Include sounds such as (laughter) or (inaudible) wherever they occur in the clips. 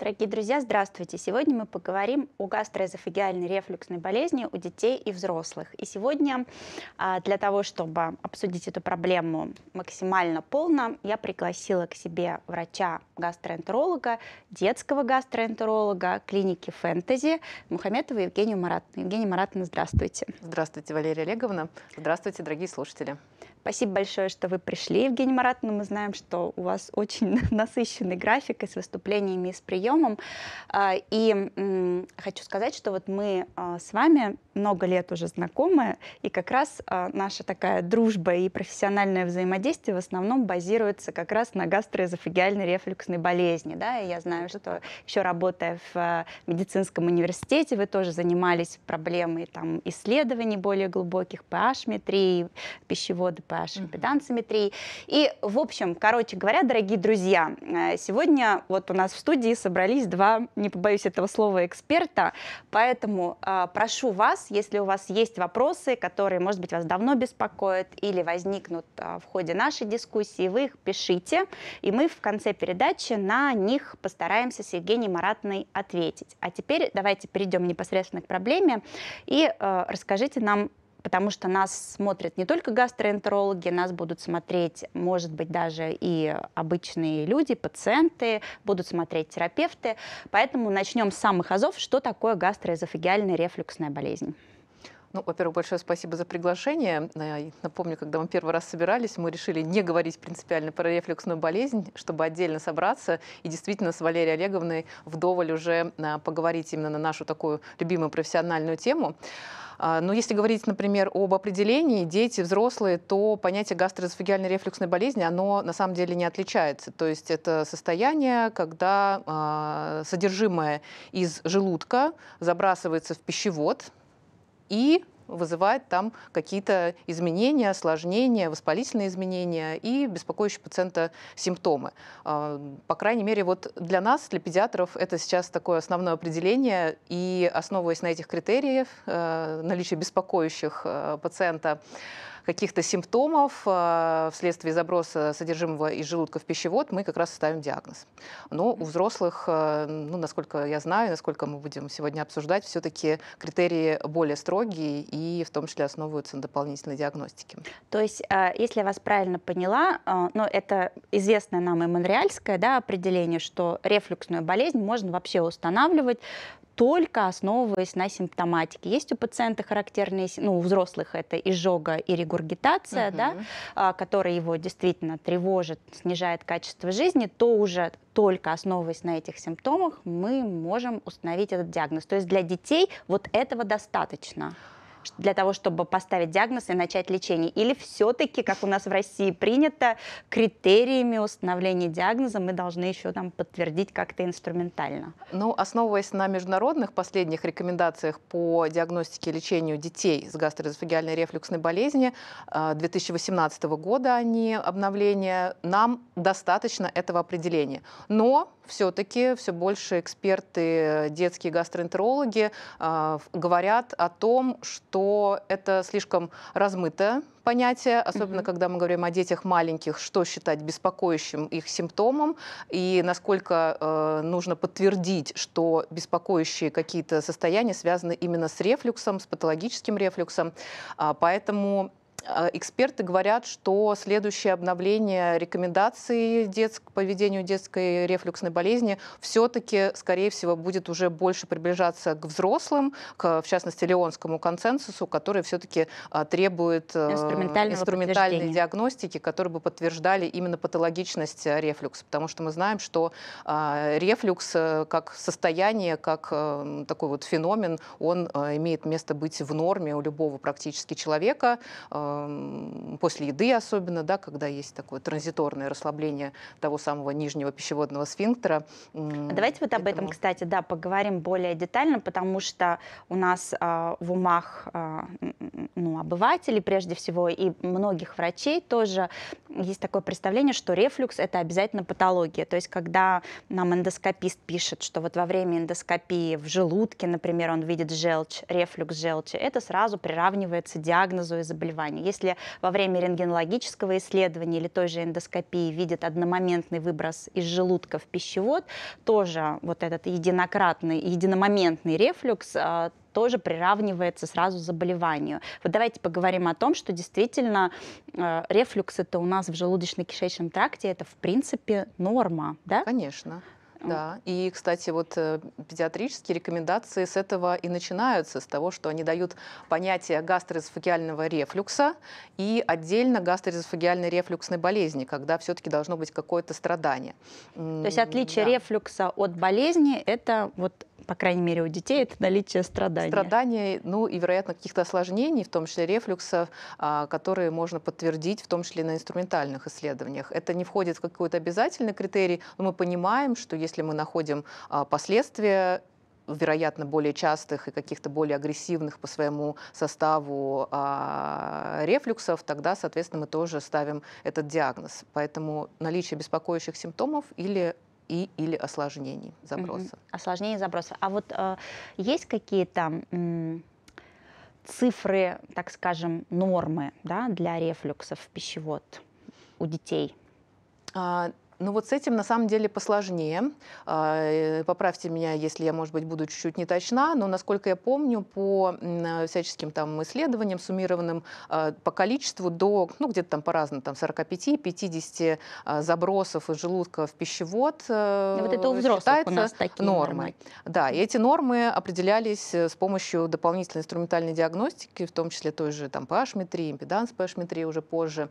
Дорогие друзья, здравствуйте! Сегодня мы поговорим о гастроэзофагиальной рефлюксной болезни у детей и взрослых. И сегодня а, для того, чтобы обсудить эту проблему максимально полно, я пригласила к себе врача-гастроэнтеролога, детского гастроэнтеролога клиники «Фэнтези» Мухаметова Евгению Маратовну. Евгения Маратовна, здравствуйте! Здравствуйте, Валерия Олеговна! Здравствуйте, дорогие слушатели! Спасибо большое, что вы пришли, Евгений Маратовна. Мы знаем, что у вас очень (laughs) насыщенный график и с выступлениями, и с приемом. А, и хочу сказать, что вот мы а, с вами много лет уже знакомы, и как раз а, наша такая дружба и профессиональное взаимодействие в основном базируется как раз на гастроэзофагиальной рефлюксной болезни. Да? И я знаю, что еще работая в медицинском университете, вы тоже занимались проблемой там, исследований более глубоких, PH-метрии, пищевода, PH, импеданс И, в общем, короче говоря, дорогие друзья, э, сегодня вот у нас в студии собрались два, не побоюсь этого слова, эксперта, поэтому э, прошу вас, если у вас есть вопросы, которые, может быть, вас давно беспокоят или возникнут э, в ходе нашей дискуссии, вы их пишите, и мы в конце передачи на них постараемся с Евгением Маратной ответить. А теперь давайте перейдем непосредственно к проблеме и э, расскажите нам, потому что нас смотрят не только гастроэнтерологи, нас будут смотреть, может быть, даже и обычные люди, пациенты, будут смотреть терапевты. Поэтому начнем с самых азов, что такое гастроэзофагиальная рефлюксная болезнь. Ну, во-первых, большое спасибо за приглашение. Э, напомню, когда мы первый раз собирались, мы решили не говорить принципиально про рефлюксную болезнь, чтобы отдельно собраться и действительно с Валерией Олеговной вдоволь уже э, поговорить именно на нашу такую любимую профессиональную тему. А, но если говорить, например, об определении дети, взрослые, то понятие гастроэзофагиальной рефлюксной болезни, оно на самом деле не отличается. То есть это состояние, когда э, содержимое из желудка забрасывается в пищевод, и вызывает там какие-то изменения, осложнения, воспалительные изменения и беспокоящие пациента симптомы. А, по крайней мере, вот для нас, для педиатров, это сейчас такое основное определение, и основываясь на этих критериях, э, наличие беспокоящих э, пациента, каких-то симптомов э, вследствие заброса содержимого из желудка в пищевод, мы как раз ставим диагноз. Но у взрослых, э, ну, насколько я знаю, насколько мы будем сегодня обсуждать, все-таки критерии более строгие и в том числе основываются на дополнительной диагностике. То есть, э, если я вас правильно поняла, ну, это известное нам и монреальское да, определение, что рефлюксную болезнь можно вообще устанавливать только основываясь на симптоматике. Есть у пациента характерные, ну, у взрослых это изжога и регургитация, угу. да, а, которая его действительно тревожит, снижает качество жизни, то уже только основываясь на этих симптомах мы можем установить этот диагноз. То есть для детей вот этого достаточно для того, чтобы поставить диагноз и начать лечение? Или все-таки, как у нас в России принято, критериями установления диагноза мы должны еще там подтвердить как-то инструментально? Ну, основываясь на международных последних рекомендациях по диагностике и лечению детей с гастроэзофагиальной рефлюксной болезни 2018 э, года, они обновления, нам достаточно этого определения. Но все-таки все больше эксперты, детские гастроэнтерологи а, говорят о том, что это слишком размыто понятие, особенно mm-hmm. когда мы говорим о детях маленьких, что считать беспокоящим их симптомом и насколько э, нужно подтвердить, что беспокоящие какие-то состояния связаны именно с рефлюксом, с патологическим рефлюксом. А, поэтому а, эксперты говорят, что следующее обновление рекомендаций детск, по ведению детской рефлюксной болезни все-таки, скорее всего, будет уже больше приближаться к взрослым, к, в частности, Леонскому консенсусу, который все-таки а, требует э, инструментальной диагностики, которые бы подтверждали именно патологичность э, рефлюкса. Потому что мы знаем, что а, рефлюкс э, как состояние, как такой вот феномен, он имеет место быть в норме у любого практически человека после еды особенно, да, когда есть такое транзиторное расслабление того самого нижнего пищеводного сфинктера. А давайте вот об этом, кстати, да, поговорим более детально, потому что у нас э, в умах э, ну, обывателей прежде всего и многих врачей тоже есть такое представление, что рефлюкс это обязательно патология. То есть когда нам эндоскопист пишет, что вот во время эндоскопии в желудке, например, он видит желчь, рефлюкс желчи, это сразу приравнивается диагнозу и заболеванию. Если во время рентгенологического исследования или той же эндоскопии видят одномоментный выброс из желудка в пищевод, тоже вот этот единократный, единомоментный рефлюкс а, тоже приравнивается сразу заболеванию. Вот давайте поговорим о том, что действительно э, рефлюкс это у нас в желудочно-кишечном тракте, это в принципе норма, да? Конечно. Да, и, кстати, вот э, педиатрические рекомендации с этого и начинаются, с того, что они дают понятие гастроэзофагиального рефлюкса и отдельно гастроэзофагиальной рефлюксной болезни, когда все-таки должно быть какое-то страдание. То есть отличие да. рефлюкса от болезни – это вот по крайней мере, у детей, это наличие страданий. страдания, ну и, вероятно, каких-то осложнений, в том числе рефлюксов, а, которые можно подтвердить, в том числе на инструментальных исследованиях. Это не входит в какой-то обязательный критерий, но мы понимаем, что если мы находим а, последствия вероятно, более частых и каких-то более агрессивных по своему составу э, рефлюксов, тогда, соответственно, мы тоже ставим этот диагноз. Поэтому наличие беспокоящих симптомов или и или осложнений заброса. Угу. Осложнений заброса. А вот э, есть какие-то цифры, так скажем, нормы да, для рефлюксов пищевод у детей? А, ну вот с этим на самом деле посложнее. А, э, поправьте меня, если я, может быть, буду чуть-чуть не точна, но, насколько я помню, по всяческим там исследованиям суммированным а, по количеству до, ну где-то там по-разному, там 45-50 а, забросов из желудка в пищевод э, ну, вот это у взрослых считается у нас такие нормой. нормы. Да, и эти нормы определялись э, с помощью дополнительной инструментальной диагностики, в том числе той же там PH-метрии, импеданс PH-метрии уже позже.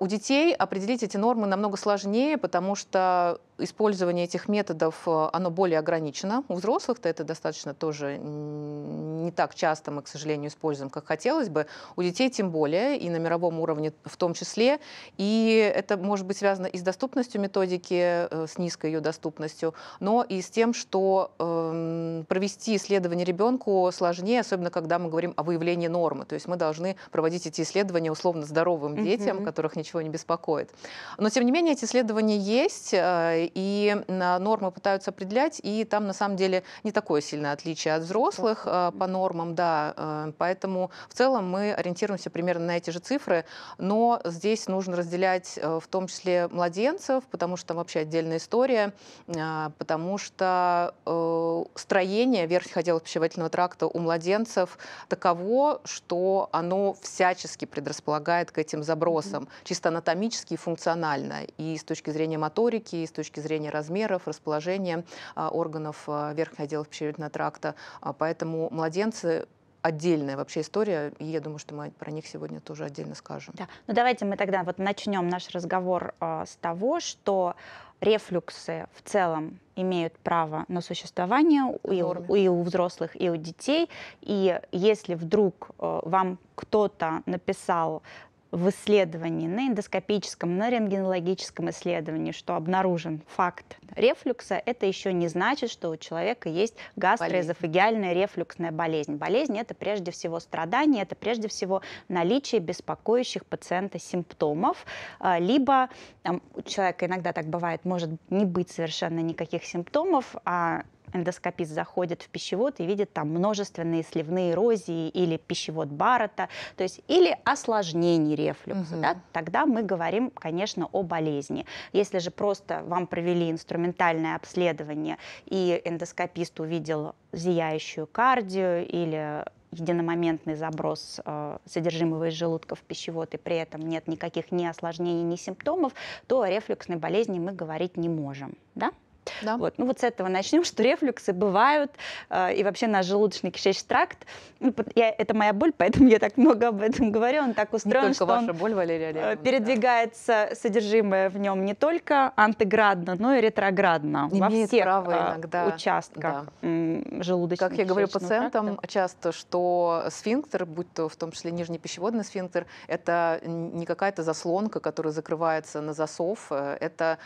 У детей определить эти нормы намного сложнее, потому что использование этих методов, э, оно более ограничено. У взрослых-то это достаточно тоже не так часто мы, к сожалению, используем, как хотелось бы. У детей тем более, и на мировом уровне в том числе. И это может быть связано и с доступностью методики, э, с низкой ее доступностью, но и с тем, что эм, провести исследование ребенку сложнее, особенно когда мы говорим о выявлении нормы. То есть мы должны проводить эти исследования условно здоровым детям, mm-hmm. которых ничего не беспокоит. Но, тем не менее, эти исследования есть, э, и нормы пытаются определять, и там на самом деле не такое сильное отличие от взрослых а, по нормам, да, э, поэтому в целом мы ориентируемся примерно на эти же цифры, но здесь нужно разделять э, в том числе младенцев, потому что там вообще отдельная история, а, потому что э, строение верхних отделов пищеварительного тракта у младенцев таково, что оно всячески предрасполагает к этим забросам, чисто анатомически и функционально, и с точки зрения моторики, и с точки точки зрения размеров, расположения а, органов а, верхних отделов пищеварительного тракта. А, поэтому младенцы отдельная вообще история, и я думаю, что мы про них сегодня тоже отдельно скажем. Да. Ну давайте мы тогда вот начнем наш разговор э, с того, что рефлюксы в целом имеют право на существование и у, и у взрослых, и у детей. И если вдруг э, вам кто-то написал в исследовании, на эндоскопическом, на рентгенологическом исследовании, что обнаружен факт рефлюкса, это еще не значит, что у человека есть гастроэзофагиальная рефлюксная болезнь. Болезнь – это прежде всего страдание, это прежде всего наличие беспокоящих пациента симптомов, а, либо там, у человека иногда так бывает, может не быть совершенно никаких симптомов, а эндоскопист заходит в пищевод и видит там множественные сливные эрозии или пищевод Баррета, то есть или осложнений рефлюкса. Угу. Да, тогда мы говорим, конечно, о болезни. Если же просто вам провели инструментальное обследование и эндоскопист увидел зияющую кардию или единомоментный заброс э, содержимого из желудка в пищевод, и при этом нет никаких ни осложнений, ни симптомов, то о рефлюксной болезни мы говорить не можем. Да? Да. Вот. Ну вот с этого начнем, что рефлюксы бывают, э, и вообще наш желудочно-кишечный тракт, ну, я, это моя боль, поэтому я так много об этом говорю, он так устроен, что ваша он боль, Валерия э, Олеговна, передвигается да. содержимое в нем не только антеградно, но и ретроградно Имеет во всех право э, иногда. участках да. желудочно Как я говорю пациентам тракта. часто, что сфинктер, будь то в том числе нижний пищеводный сфинктер, это не какая-то заслонка, которая закрывается на засов, э, это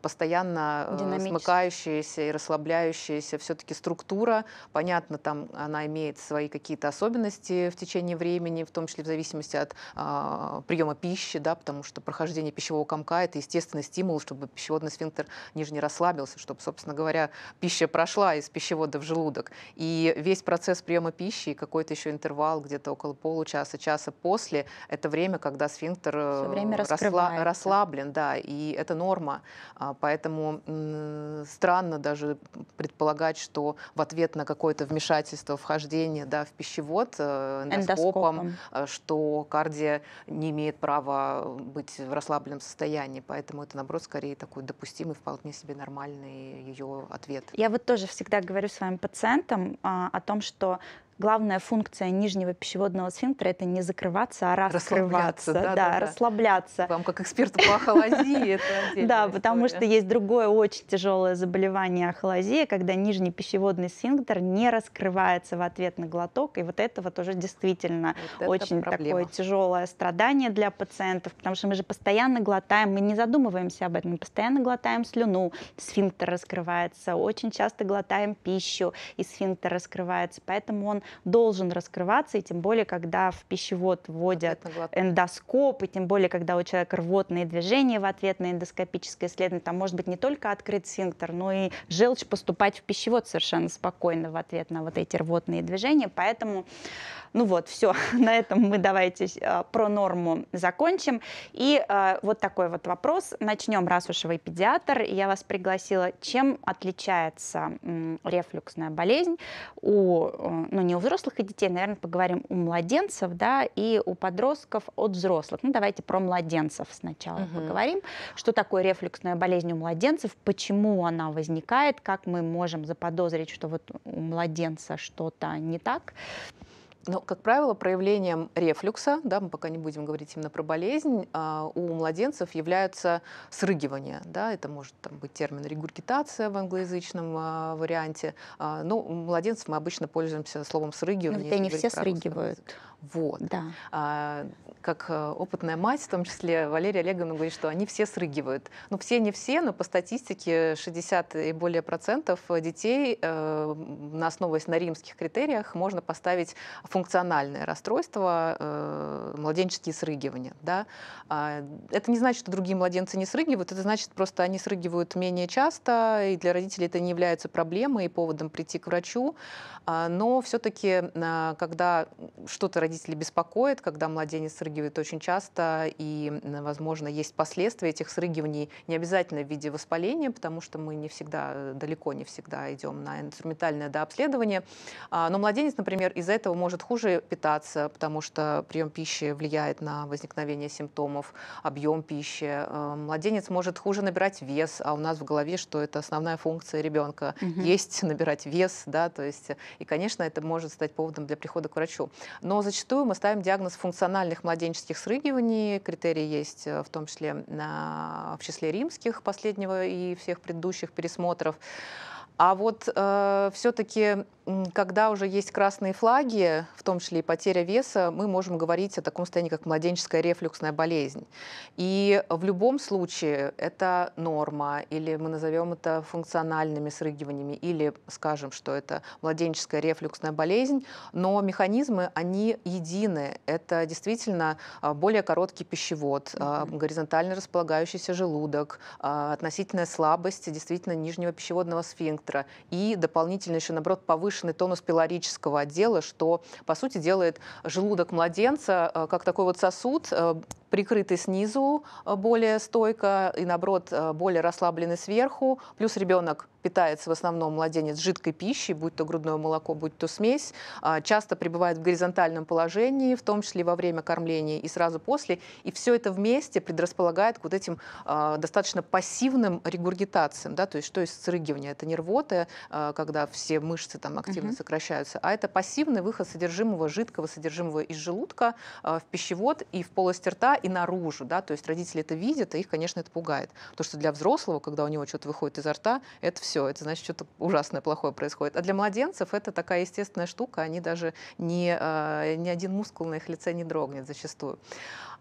постоянно Динамическая опускающаяся и расслабляющаяся все-таки структура. Понятно, там она имеет свои какие-то особенности в течение времени, в том числе в зависимости от э, а, приема пищи, да, потому что прохождение пищевого комка – это естественный стимул, чтобы пищеводный сфинктер нижний расслабился, чтобы, собственно говоря, пища прошла из пищевода в желудок. И весь процесс приема пищи и какой-то еще интервал, где-то около получаса, часа после, это время, когда сфинктер э, время расслаблен, да, и это норма. А, поэтому Э, странно даже предполагать, что в ответ на какое-то вмешательство вхождение да, в пищевод э, эндоскопом, э, что кардия не имеет права быть в расслабленном состоянии. Поэтому это, наоборот, скорее такой допустимый, вполне себе нормальный ее ответ. Я вот тоже всегда говорю своим пациентам а, о том, что главная функция нижнего пищеводного сфинктера это не закрываться, а раскрываться, да, да, да, расслабляться. Вам как эксперту по ахолазии (laughs) это Да, потому что есть другое очень тяжелое заболевание ахолазии, когда нижний пищеводный сфинктер не раскрывается в ответ на глоток, и вот это вот уже действительно очень такое тяжелое страдание для пациентов, потому что мы же постоянно глотаем, мы не задумываемся об этом, мы постоянно глотаем слюну, сфинктер раскрывается, очень часто глотаем пищу, и сфинктер раскрывается, поэтому он должен раскрываться, и тем более, когда в пищевод вводят эндоскоп, и тем более, когда у человека рвотные движения в ответ на эндоскопическое исследование, там может быть не только открыт синктер, но и желчь поступать в пищевод совершенно спокойно в ответ на вот эти рвотные движения. Поэтому ну вот, все, (laughs) на этом мы давайте а, про норму закончим. И а, вот такой вот вопрос. Начнем, раз уж вы педиатр, я вас пригласила. Чем отличается рефлюксная болезнь у, э, ну не у взрослых и детей, наверное, поговорим у младенцев, да, и у подростков от взрослых. Ну давайте про младенцев сначала угу. поговорим. Что такое рефлюксная болезнь у младенцев, почему она возникает, как мы можем заподозрить, что вот у младенца что-то не так. Но, ну, как правило, проявлением рефлюкса, да, мы пока не будем говорить именно про болезнь, а, у младенцев являются срыгивания. Да, это может там, быть термин регургитация в англоязычном а, варианте. А, Но ну, у младенцев мы обычно пользуемся словом срыгивание. Но ведь они все срыгивают. Вот. Да. А, как э, опытная мать, в том числе Валерия Олеговна говорит, что они все срыгивают. Ну, все не все, но по статистике 60 и более процентов детей, э, основываясь на римских критериях, можно поставить функциональное расстройство, э, младенческие срыгивания. Да? А, это не значит, что другие младенцы не срыгивают, это значит, просто они срыгивают менее часто, и для родителей это не является проблемой и поводом прийти к врачу. А, но все-таки, а, когда что-то родителей беспокоит, когда младенец срыгивает очень часто, и, возможно, есть последствия этих срыгиваний, не обязательно в виде воспаления, потому что мы не всегда, э, далеко не всегда идем на инструментальное дообследование. А, но младенец, например, из-за этого может хуже питаться, потому что прием пищи влияет на возникновение симптомов, объем пищи. Э, младенец может хуже набирать вес, а у нас в голове, что это основная функция ребенка угу. есть, набирать вес, да, то есть, э, и, конечно, это может стать поводом для прихода к врачу. Но зачастую Зачастую мы ставим диагноз функциональных младенческих срыгиваний. Критерии есть э, в том числе в числе римских последнего и всех предыдущих пересмотров. А вот э, все-таки, когда уже есть красные флаги, в том числе и потеря веса, мы можем говорить о таком состоянии, как младенческая рефлюксная болезнь. И в любом случае это норма, или мы назовем это функциональными срыгиваниями, или скажем, что это младенческая рефлюксная болезнь, но механизмы, они едины. Это действительно а, более короткий пищевод, mm горизонтально располагающийся желудок, а, относительная слабость действительно нижнего пищеводного сфинкта, ретро и дополнительно еще, наоборот, повышенный тонус пилорического отдела, что, по сути, делает желудок младенца э, как такой вот сосуд, э, прикрыты снизу э, более стойко и, наоборот, э, более расслаблены сверху. Плюс ребенок питается в основном младенец жидкой пищей, будь то грудное молоко, будь то смесь, а, часто пребывает в горизонтальном положении, в том числе во время кормления и сразу после. И все это вместе предрасполагает к вот этим а, достаточно пассивным регургитациям. Да? То есть что есть срыгивание? Это не рвота, э, когда все мышцы там активно угу. сокращаются, а это пассивный выход содержимого жидкого, содержимого из желудка в пищевод и в полость рта и наружу, да, то есть родители это видят, и а их, конечно, это пугает. То, что для взрослого, когда у него что-то выходит изо рта, это все, это значит, что-то ужасное, плохое происходит. А для младенцев это такая естественная штука, они даже не, э, ни один мускул на их лице не дрогнет зачастую.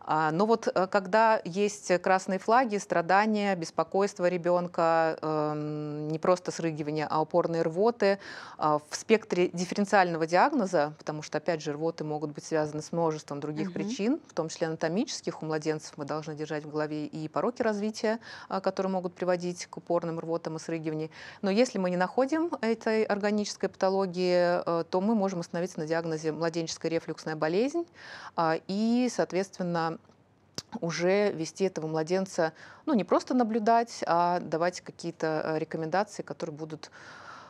А, Но ну вот э, когда есть красные флаги, страдания, беспокойство ребенка, эм, не просто срыгивание, а упорные рвоты, а, в спектре дифференциального диагноза, потому что, опять же, рвоты могут быть связаны с множеством других угу. причин, в том числе анатомических, у младенцев мы должны держать в голове и пороки развития, а, которые могут приводить к упорным рвотам и срыгиванию. Но если мы не находим этой органической патологии, э, то мы можем остановиться на диагнозе младенческая рефлюксная болезнь и, соответственно, уже вести этого младенца, ну, не просто наблюдать, а давать какие-то э, рекомендации, которые будут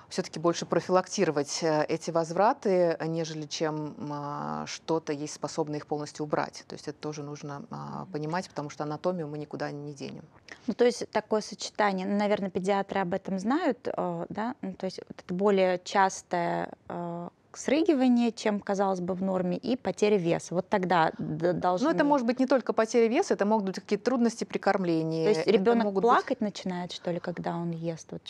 все-таки больше профилактировать э, эти возвраты, нежели чем а, что-то есть способно их полностью убрать. То есть это тоже нужно а, понимать, потому что анатомию мы никуда не денем. Ну, то есть такое сочетание, ну, наверное, педиатры об этом знают, э, да, ну, то есть это более частое срыгивание, чем казалось бы в норме, и потеря веса. Вот тогда должно. Но ну, это может быть не только потеря веса, это могут быть какие-то трудности при кормлении. То есть ребенок плакать быть... начинает, что ли, когда он ест? Вот,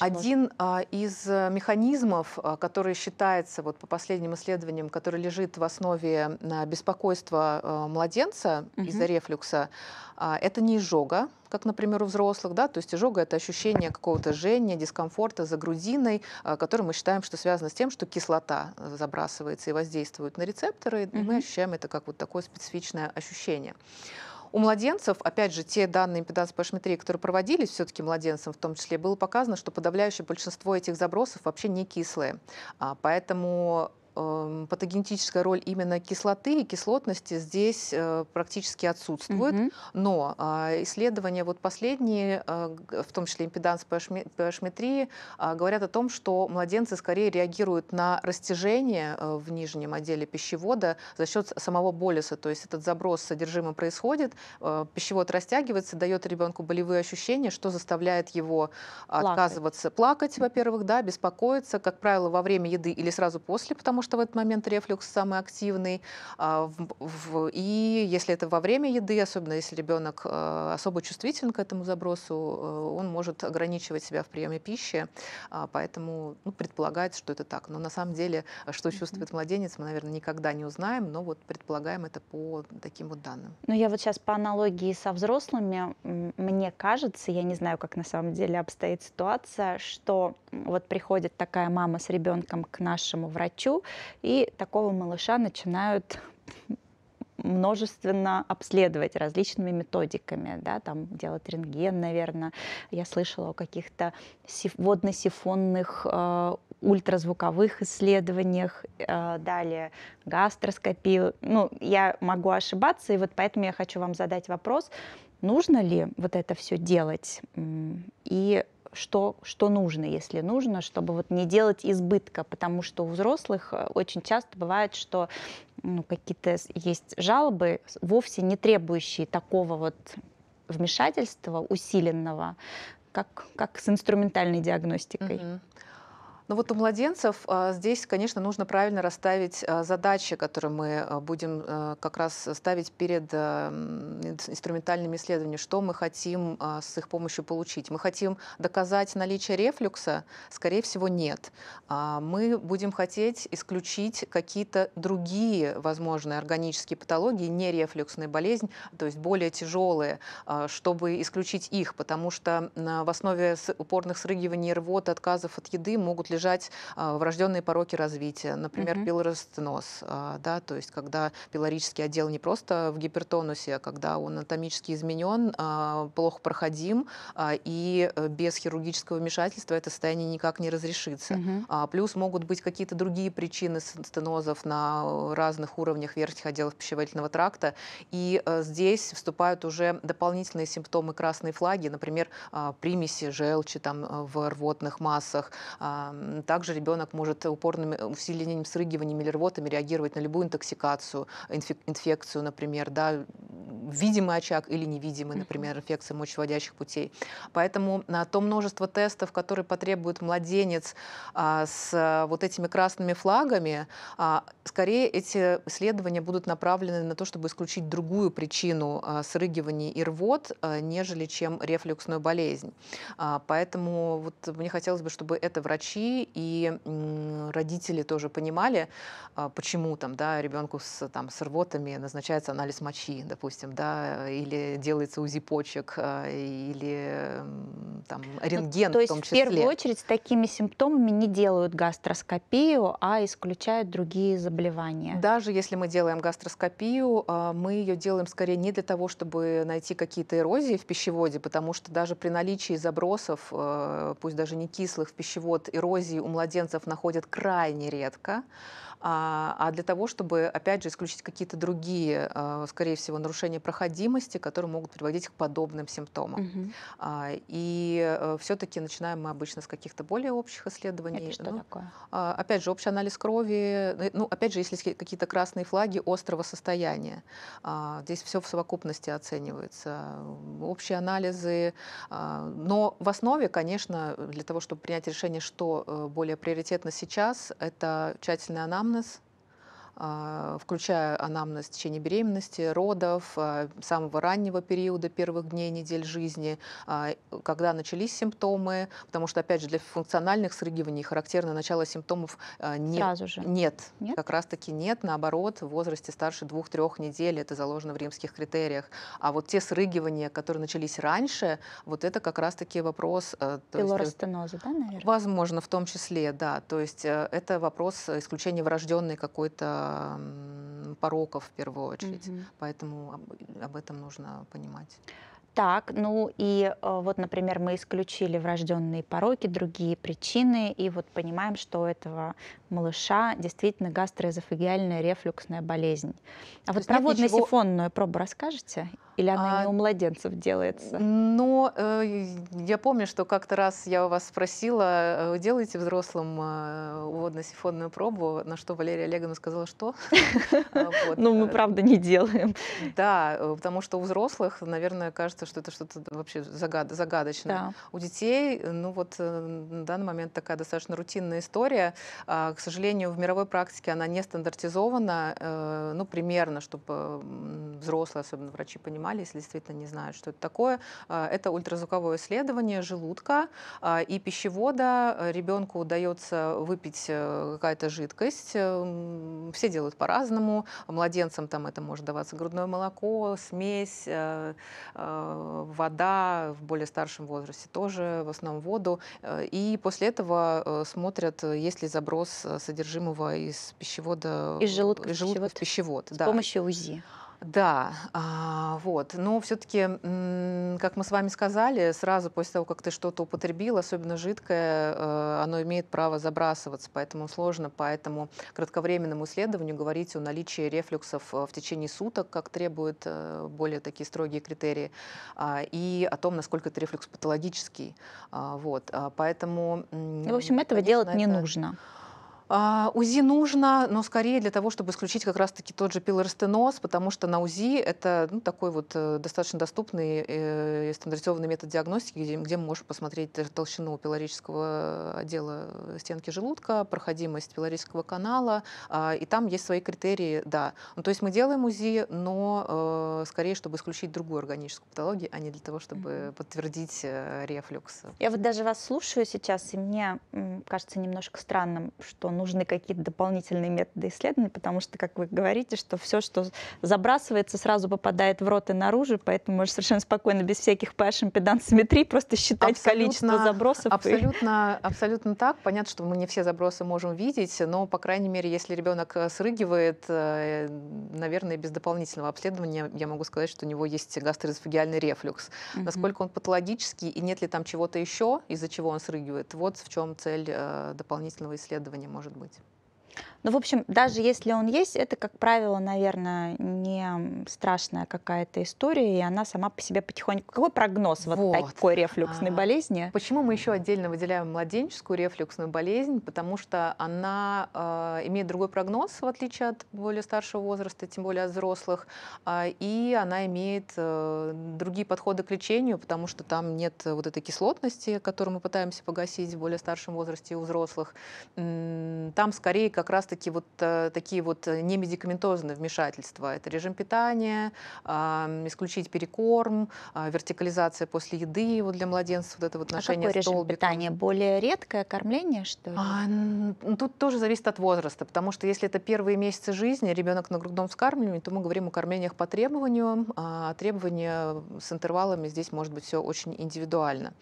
Один а, из э, механизмов, а, который считается вот, по последним исследованиям, который лежит в основе э, беспокойства э, младенца угу. из-за рефлюкса, а, это не изжога, как, например, у взрослых, да, то есть изжога – это ощущение какого-то жжения, дискомфорта за грудиной, а, который мы считаем, что связано с тем, что кислота э, забрасывается и воздействует на рецепторы, mm-hmm. и мы ощущаем это как вот такое специфичное ощущение. У младенцев, опять же, те данные импеданс пашметрии, которые проводились все-таки младенцам в том числе, было показано, что подавляющее большинство этих забросов вообще не кислые. А, поэтому Эм, патогенетическая роль именно кислоты и кислотности здесь э, практически отсутствует. Угу. Но а, исследования вот последние, э, в том числе импеданс pH-метрии, а, говорят о том, что младенцы скорее реагируют на растяжение э, в нижнем отделе пищевода за счет самого болиса. То есть этот заброс содержимым происходит, пищевод растягивается, дает ребенку болевые ощущения, что заставляет его плакать. отказываться плакать, во-первых, да, беспокоиться, как правило, во время еды или сразу после, потому что что в этот момент рефлюкс самый активный. А, и если это во время еды, особенно если ребенок а, особо чувствителен к этому забросу, э, он может ограничивать себя в приеме пищи, а, поэтому ну, предполагается, что это так. Но на самом деле, что чувствует младенец, мы, наверное, никогда не узнаем, но вот предполагаем это по таким вот данным. Но ну, я вот сейчас по аналогии со взрослыми, мне кажется, я не знаю, как на самом деле обстоит ситуация, что вот приходит такая мама с ребенком к нашему врачу, и такого малыша начинают множественно обследовать различными методиками, да, там делать рентген, наверное. Я слышала о каких-то водно-сифонных э, ультразвуковых исследованиях, э, далее гастроскопию. Ну, я могу ошибаться, и вот поэтому я хочу вам задать вопрос, нужно ли вот это все делать и что, что нужно, если нужно, чтобы вот не делать избытка, потому что у взрослых э, очень часто бывает, что ну, какие-то есть жалобы, вовсе не требующие такого вот вмешательства усиленного, как, как с инструментальной диагностикой. Угу. Но ну, вот у младенцев а, здесь, конечно, нужно правильно расставить а, задачи, которые мы а, будем э, как раз ставить перед инструментальными исследованиями, что мы хотим с их помощью получить. Мы хотим доказать наличие рефлюкса? Скорее всего, нет. Мы будем хотеть исключить какие-то другие возможные органические патологии, не рефлюксная болезнь, то есть более тяжелые, чтобы исключить их, потому что в основе упорных срыгиваний, рвот, отказов от еды могут лежать избежать а, врожденные пороки развития, например, mm пилоростеноз, а, да, то есть когда пилорический отдел не просто в гипертонусе, а когда он анатомически изменен, а, плохо проходим, а, и э, без хирургического вмешательства это состояние никак не разрешится. mm А, плюс могут быть какие-то другие причины стенозов на э, разных уровнях верхних отделов пищеварительного тракта, и а, здесь вступают уже дополнительные симптомы красной флаги, например, а, примеси желчи там в рвотных массах, а, также ребенок может упорным э, усилением срыгиванием или рвотами реагировать на любую интоксикацию, инфекцию, например, да, видимый очаг или невидимый, например, инфекция мочеводящих путей. Поэтому на то множество тестов, которые потребует младенец а, с э, вот этими красными флагами, а, скорее эти исследования будут направлены на то, чтобы исключить другую причину а, срыгиваний и рвот, а, нежели чем рефлюксную болезнь. А, поэтому вот мне хотелось бы, чтобы это врачи и родители тоже понимали, а, почему там, да, ребенку с, там, с рвотами назначается анализ мочи, допустим, да, или делается УЗИ почек, а, или там, рентген ну, то есть в том числе. в первую очередь с такими симптомами не делают гастроскопию, а исключают другие заболевания. Даже если мы делаем гастроскопию, а, мы ее делаем скорее не для того, чтобы найти какие-то эрозии в пищеводе, потому что даже при наличии забросов, пусть даже не кислых, в пищевод эрозии, амнезии у младенцев находят крайне редко. А, а для того, чтобы, опять же, исключить какие-то другие, а, скорее всего, нарушения проходимости, которые могут приводить к подобным симптомам. Угу. И э, все-таки начинаем мы обычно с каких-то более общих исследований. Это что ну, такое? Опять же, общий анализ крови, ну, опять же, если какие-то красные флаги острого состояния, здесь все в совокупности оценивается, общие анализы, но в основе, конечно, для того, чтобы принять решение, что э, более приоритетно сейчас, это тщательный анамнез, Johannes. А, включая анамнез в течение беременности, родов, а, самого раннего периода, первых дней, недель жизни, а, когда начались симптомы, потому что, опять же, для функциональных срыгиваний характерно начало симптомов не, Сразу же. Нет, нет, как раз-таки нет, наоборот, в возрасте старше двух-трех недель, это заложено в римских критериях. А вот те срыгивания, которые начались раньше, вот это как раз-таки вопрос... Э, э, Пилоростеноза, да, наверное? Возможно, в том числе, да. То есть э, это вопрос исключения врожденной какой-то пороков в первую очередь. Угу. Поэтому об, об этом нужно понимать. Так, ну и э, вот, например, мы исключили врожденные пороки, другие причины, и вот понимаем, что у этого малыша действительно гастроэзофагиальная рефлюксная болезнь. А То вот про водно-сифонную пробу расскажете? Или она а, не у младенцев делается? Ну, э, я помню, что как-то раз я у вас спросила, делаете взрослым э, водно-сифонную пробу, на что Валерия Олеговна сказала, что? (laughs) А, ну, мы э, правда не делаем. Да, э, потому что у взрослых, наверное, кажется, кажется, что это что-то вообще загад, загадочное. Да. У детей, э, ну вот э, на данный момент такая достаточно рутинная история. А, к сожалению, в мировой практике она не стандартизована, э, ну примерно, чтобы взрослые, особенно врачи, понимали, если действительно не знают, что это такое. А, это ультразвуковое исследование желудка а, и пищевода. Ребенку удается выпить какая-то жидкость. Эм, все делают по-разному. Младенцам там это может даваться грудное молоко, смесь, Э, вода в более старшем возрасте тоже в основном воду. Э, и после этого э, смотрят, есть ли заброс содержимого из пищевода. Из желудка, из желудка в пищевод. В пищевод да. С помощью УЗИ. Да, а, вот. Но все-таки, как мы с вами сказали, сразу после того, как ты что-то употребил, особенно жидкое, э, оно имеет право забрасываться, поэтому сложно по этому кратковременному исследованию говорить о наличии рефлюксов э, в течение суток, как требуют э, более такие строгие критерии, а, и о том, насколько это рефлюкс патологический. А, вот. Поэтому... В общем, этого конечно, делать не это... нужно. А, УЗИ нужно, но скорее для того, чтобы исключить как раз-таки тот же пилорестеноз, потому что на УЗИ это ну, такой вот э, достаточно доступный э, стандартизованный метод диагностики, где, где мы можем посмотреть толщину пилорического отдела стенки желудка, проходимость пилорического канала, а, и там есть свои критерии, да. Ну, то есть мы делаем УЗИ, но э, скорее, чтобы исключить другую органическую патологию, а не для того, чтобы mm-hmm. подтвердить э, рефлюкс. Я вот даже вас слушаю сейчас, и мне кажется немножко странным, что нужны какие-то дополнительные методы исследования, потому что, как вы говорите, что все, что забрасывается, сразу попадает в рот и наружу, поэтому можно совершенно спокойно, без всяких PH импедансометрий, просто считать абсолютно, количество забросов. Абсолютно, и... абсолютно так. Понятно, что мы не все забросы можем видеть, но, по крайней мере, если ребенок э, срыгивает, э, наверное, без дополнительного обследования я могу сказать, что у него есть гастроэзофагиальный рефлюкс. Угу. Насколько он патологический и нет ли там чего-то еще, из-за чего он срыгивает. Вот в чем цель э, дополнительного исследования может может быть? Ну, в общем, даже если он есть, это, как правило, наверное, не страшная какая-то история, и она сама по себе потихоньку... Какой прогноз вот, вот такой рефлюксной а, болезни? Почему мы еще отдельно выделяем младенческую рефлюксную болезнь? Потому что она э, имеет другой прогноз, в отличие от более старшего возраста, тем более от взрослых, э, и она имеет э, другие подходы к лечению, потому что там нет вот этой кислотности, которую мы пытаемся погасить в более старшем возрасте у взрослых. Там скорее как раз раз-таки вот э, такие вот э, немедикаментозные вмешательства. Это режим питания, исключить перекорм, а, вертикализация после еды вот для младенцев, вот это вот а ношение а какой столбиком. режим питания? Более редкое кормление, что ли? А, тут тоже зависит от возраста, потому что если это первые месяцы жизни, ребенок на грудном вскармливании, то мы говорим о кормлениях по требованию, а, а требования с интервалами здесь может быть все очень индивидуально.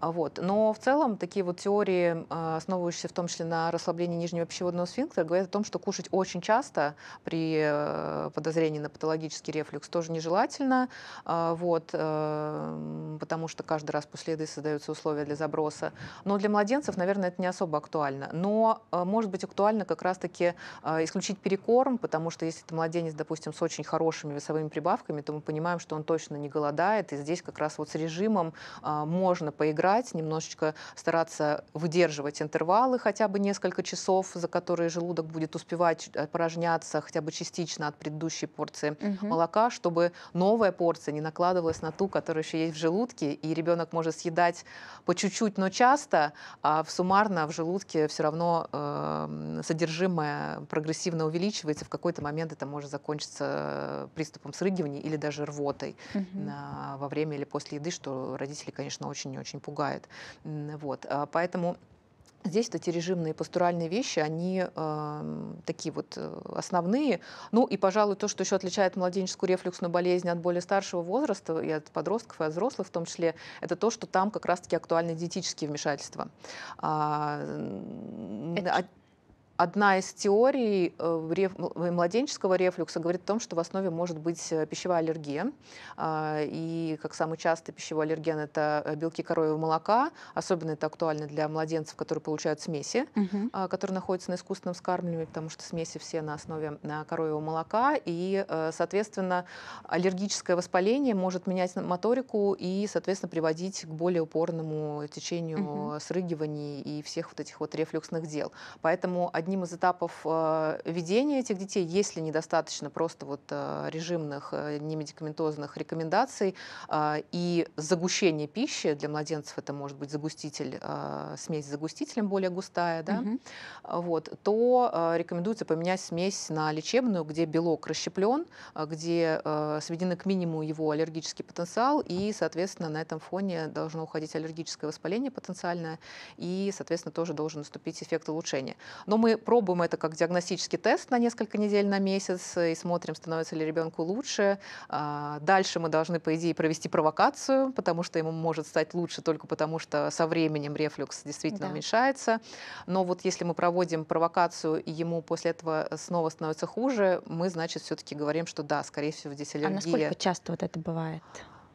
А вот. Но в целом такие вот теории, а, основывающиеся в том числе на расслаблении нижнего пищеводного сфинктера, говорят о том, что кушать очень часто при э, подозрении на патологический рефлюкс тоже нежелательно, а, вот, эм, потому что каждый раз после еды создаются условия для заброса. Но для младенцев, наверное, это не особо актуально. Но э, может быть актуально как раз-таки э, исключить перекорм, потому что если это младенец, допустим, с очень хорошими весовыми прибавками, то мы понимаем, что он точно не голодает, и здесь как раз вот с режимом можно поиграть играть, немножечко стараться выдерживать интервалы хотя бы несколько часов, за которые желудок будет успевать э, порожняться хотя бы частично от предыдущей порции угу. молока, чтобы новая порция не накладывалась на ту, которая еще есть в желудке, и ребенок может съедать по чуть-чуть, но часто, а в суммарно в желудке все равно э, содержимое прогрессивно увеличивается, в какой-то момент это может закончиться э, приступом срыгивания или даже рвотой угу. на, во время или после еды, что родители, конечно, очень и очень пугают пугает. Вот. А, поэтому Здесь вот эти режимные пастуральные вещи, они э, такие вот э, основные. Ну и, пожалуй, то, что еще отличает младенческую рефлюксную болезнь от более старшего возраста, и от подростков, и от взрослых в том числе, это то, что там как раз-таки актуальны диетические вмешательства. А, это, а Одна из теорий э, э, младенческого рефлюкса говорит о том, что в основе может быть э, пищевая аллергия. А, и как самый частый пищевой аллерген это белки коровьего молока. Особенно это актуально для младенцев, которые получают смеси, угу. которые находятся на искусственном скармливании, потому что смеси все на основе коровьего молока. И, соответственно, аллергическое воспаление может менять моторику и, соответственно, приводить к более упорному течению угу. срыгиваний и всех вот этих вот рефлюксных дел. Поэтому одним из этапов э, ведения этих детей, если недостаточно просто вот э, режимных э, немедикаментозных рекомендаций и загущение пищи для младенцев, это может быть загуститель, смесь с загустителем более густая, да, угу. вот, то рекомендуется поменять смесь на лечебную, где белок расщеплен, где сведены к минимуму его аллергический потенциал, и, соответственно, на этом фоне должно уходить аллергическое воспаление потенциальное, и, соответственно, тоже должен наступить эффект улучшения. Но мы пробуем это как диагностический тест на несколько недель на месяц и смотрим, становится ли ребенку лучше. А, дальше мы должны, по идее, провести провокацию, потому что ему может стать лучше только потому, что со временем рефлюкс действительно да. уменьшается. Но вот если мы проводим провокацию, и ему после этого снова становится хуже, мы, значит, все-таки говорим, что да, скорее всего, здесь а аллергия. А насколько часто вот это бывает?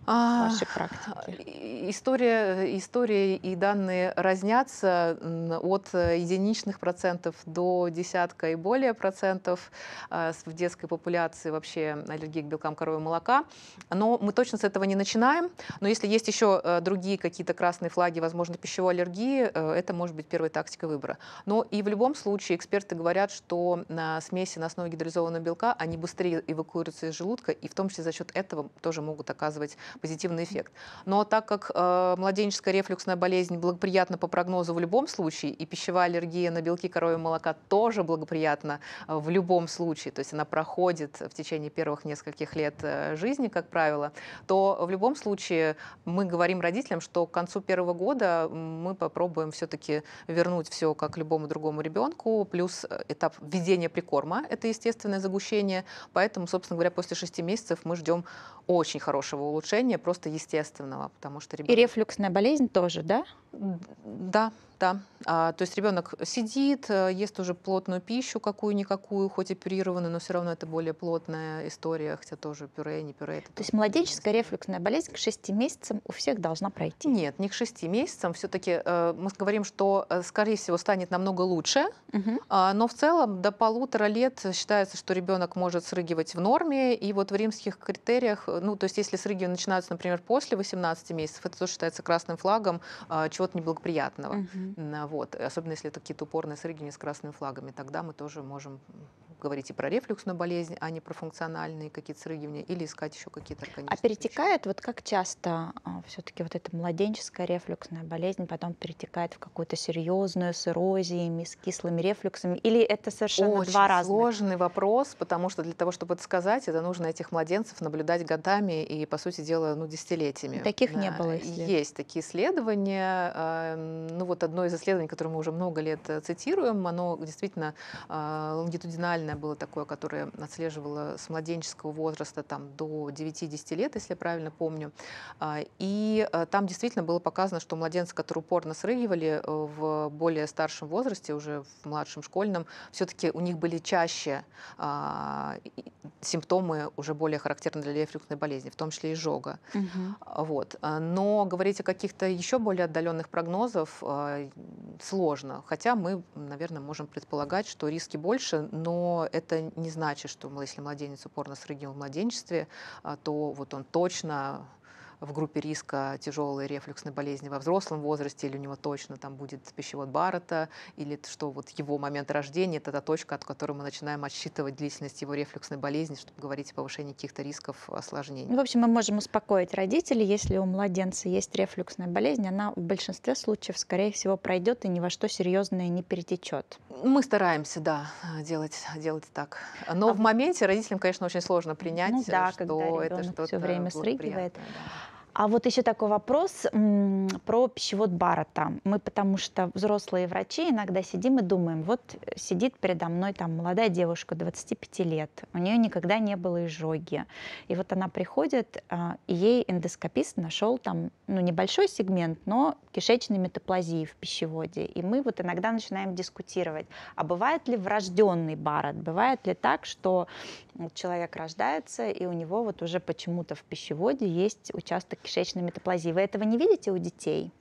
вашей а, практике? История, история и данные разнятся от единичных процентов до десятка и более процентов а, в детской популяции вообще аллергии к белкам коровьего молока. Но мы точно с этого не начинаем. Но если есть еще э, другие какие-то красные флаги, возможно, пищевой аллергии, э, это может быть первой тактикой выбора. Но и в любом случае эксперты говорят, что на смеси на основе гидролизованного белка они быстрее эвакуируются из желудка, и в том числе за счет этого тоже могут оказывать позитивный эффект. Но так как э, младенческая рефлюксная болезнь благоприятна по прогнозу в любом случае, и пищевая аллергия на белки коровьего молока тоже благоприятна э, в любом случае, то есть она проходит в течение первых нескольких лет э, жизни, как правило, то в любом случае мы говорим родителям, что к концу первого года мы попробуем все-таки вернуть все как любому другому ребенку, плюс э, этап введения прикорма, это естественное загущение, поэтому, собственно говоря, после шести месяцев мы ждем очень хорошего улучшения состояние просто естественного, потому что ребенок... И рефлюксная болезнь тоже, да? Да, просто. А, то есть ребенок сидит, э, ест уже плотную пищу какую-никакую, хоть и пюрированную, но все равно это более плотная история, хотя тоже пюре, не пюре. Это то есть младенческая рефлюксная болезнь к 6 месяцам у всех должна пройти? Нет, не к 6 месяцам. Все-таки э, мы говорим, что, э, скорее всего, станет намного лучше, угу. э, но в целом до полутора лет считается, что ребенок может срыгивать в норме, и вот в римских критериях, э, ну, то есть если срыги начинаются, например, после 18 месяцев, это тоже считается красным флагом э, чего-то неблагоприятного. Угу. Вот. Особенно если это какие-то упорные с красными флагами, тогда мы тоже можем говорить и про рефлюксную болезнь, а не про функциональные какие-то срыгивания, или искать еще какие-то органические. А перетекает, причины. вот как часто а, все-таки вот эта младенческая рефлюксная болезнь потом перетекает в какую-то серьезную с эрозиями, с кислыми рефлюксами, или это совершенно Очень два разных? сложный вопрос, потому что для того, чтобы это сказать, это нужно этих младенцев наблюдать годами и, по сути дела, ну, десятилетиями. Таких да. не было если Есть такие исследования. Эм, ну, вот одно из исследований, которое мы уже много лет э, цитируем, оно действительно э, лонгитудинально длительное было такое, которое отслеживало с младенческого возраста там, до 9-10 лет, если я правильно помню. А, и э, там действительно было показано, что младенцы, которые упорно срыгивали э, в более старшем возрасте, уже в младшем школьном, все-таки у них были чаще а, симптомы уже более характерны для лефрюкной болезни, в том числе и жога. Угу. А, вот. Но говорить о каких-то еще более отдаленных прогнозов э, сложно, хотя мы, наверное, можем предполагать, что риски больше, но это не значит, что если младенец упорно с в младенчестве, а, то вот он точно в группе риска тяжелой рефлюксной болезни во взрослом возрасте, или у него точно там будет пищевод Баррета, или что вот его момент рождения — это та точка, от которой мы начинаем отсчитывать длительность его рефлюксной болезни, чтобы говорить о повышении каких-то рисков осложнений. Ну, в общем, мы можем успокоить родителей, если у младенца есть рефлюксная болезнь, она в большинстве случаев, скорее всего, пройдет и ни во что серьезное не перетечет. Мы стараемся, да, э, делать, делать так. Но а в моменте родителям, конечно, очень сложно ну принять, ну, да, э, что когда это что-то все время срыгивает. Да. А вот еще такой вопрос про пищевод Баррета. Мы потому что взрослые врачи иногда сидим и думаем, вот сидит передо мной там молодая девушка 25 лет, у нее никогда не было изжоги. И вот она приходит, а, и ей эндоскопист нашел там, ну, небольшой сегмент, но кишечной метаплазии в пищеводе. И мы вот иногда начинаем дискутировать, а бывает ли врожденный Баррет, бывает ли так, что человек рождается, и у него вот уже почему-то в пищеводе есть участок кишечной метаплазии. Вы этого не видите у детей?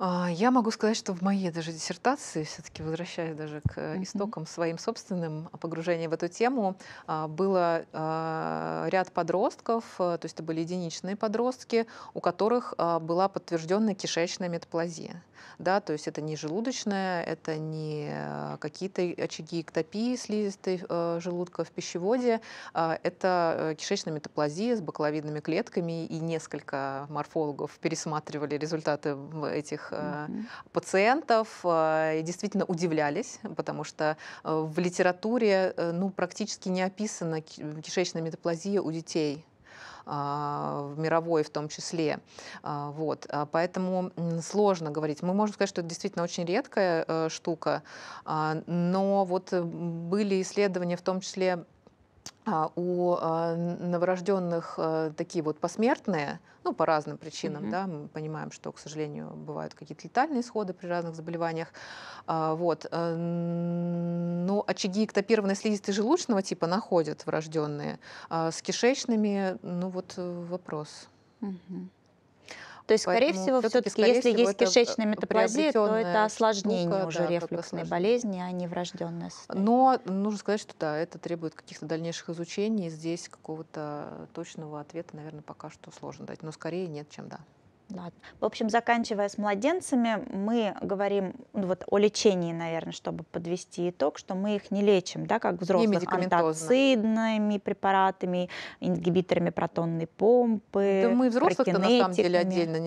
А, я могу сказать, что в моей даже диссертации, все-таки возвращаясь даже к э, истокам своим собственным погружения в эту тему, а, было а, ряд подростков, э, то есть это были единичные подростки, у которых была подтвержденная кишечная метаплазия. Да, то есть это не желудочная, это не э, какие-то очаги эктопии слизистой желудка в пищеводе, это кишечная метаплазия с бакловидными клетками, и несколько морфологов пересматривали результаты этих наших э, пациентов э, и действительно удивлялись, потому что э, в литературе ну, практически не описана кишечная метаплазия у детей а, в мировой в том числе. А, вот. А поэтому сложно говорить. Мы можем сказать, что это действительно очень редкая штука, но вот были исследования в том числе а, у а, новорожденных э, такие вот посмертные, ну, по разным причинам, mm-hmm. да, мы понимаем, что, к сожалению, бывают какие-то летальные исходы при разных заболеваниях, а, вот, э, но ну, очаги эктопированной слизистой желудочного типа находят врожденные, с кишечными, ну, вот э, вопрос. Mm-hmm. То есть, скорее всего, все-таки, если всего, есть э, кишечная метаплазия, то это осложнение штука, уже да, рефлюксной болезни, а не врожденная. Состояние. Но нужно сказать, что да, это требует каких-то дальнейших изучений. Здесь какого-то точного ответа, наверное, пока что сложно дать. Но скорее нет, чем да. Ладно. В общем, заканчивая с младенцами, мы говорим ну, вот о лечении, наверное, чтобы подвести итог, что мы их не лечим, да, как взрослых антоцидными препаратами, ингибиторами протонной помпы. Да мы взрослых на самом деле отдельно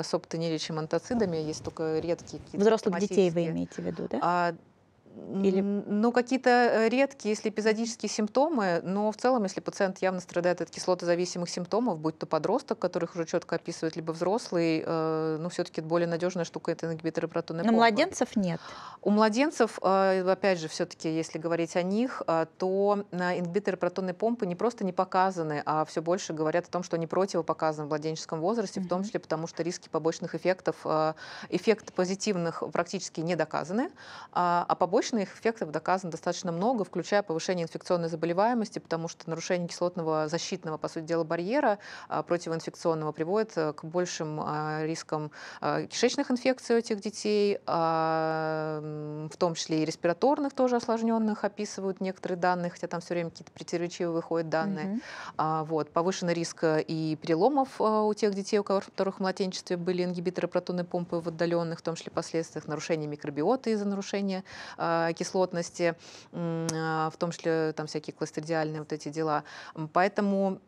особо-то не лечим антоцидами, есть только редкие какие-то. Взрослых детей вы имеете в виду, да? А, или... Ну, какие-то э, редкие, если эпизодические симптомы, но в целом, если пациент явно страдает от кислотозависимых симптомов, будь то подросток, которых уже четко описывают либо взрослый, э, ну, все-таки более надежная штука это ингибиторы протонной помпы. Но младенцев нет? У младенцев, э, опять же, все-таки, если говорить о них, э, то э, ингибиторы протонной помпы не просто не показаны, а все больше говорят о том, что они противопоказаны в младенческом возрасте, mm-hmm. в том числе потому, что риски побочных эффектов, э, эффект позитивных практически не доказаны, э, а, а побочные побочных эффектов доказано достаточно много, включая повышение инфекционной заболеваемости, потому что нарушение кислотного защитного, по сути дела, барьера а, противоинфекционного приводит э, к большим а, рискам а, кишечных инфекций у этих детей, в том числе и респираторных тоже осложненных описывают некоторые данные, хотя там все время какие-то противоречивые выходят данные. Mm-hmm. Вот. Повышенный риск э, и переломов э, у тех детей, у которых в младенчестве были ингибиторы протонной помпы в отдаленных, в том числе последствиях нарушения микробиоты из-за нарушения а, кислотности, а, в том числе там всякие кластридиальные вот эти дела. Поэтому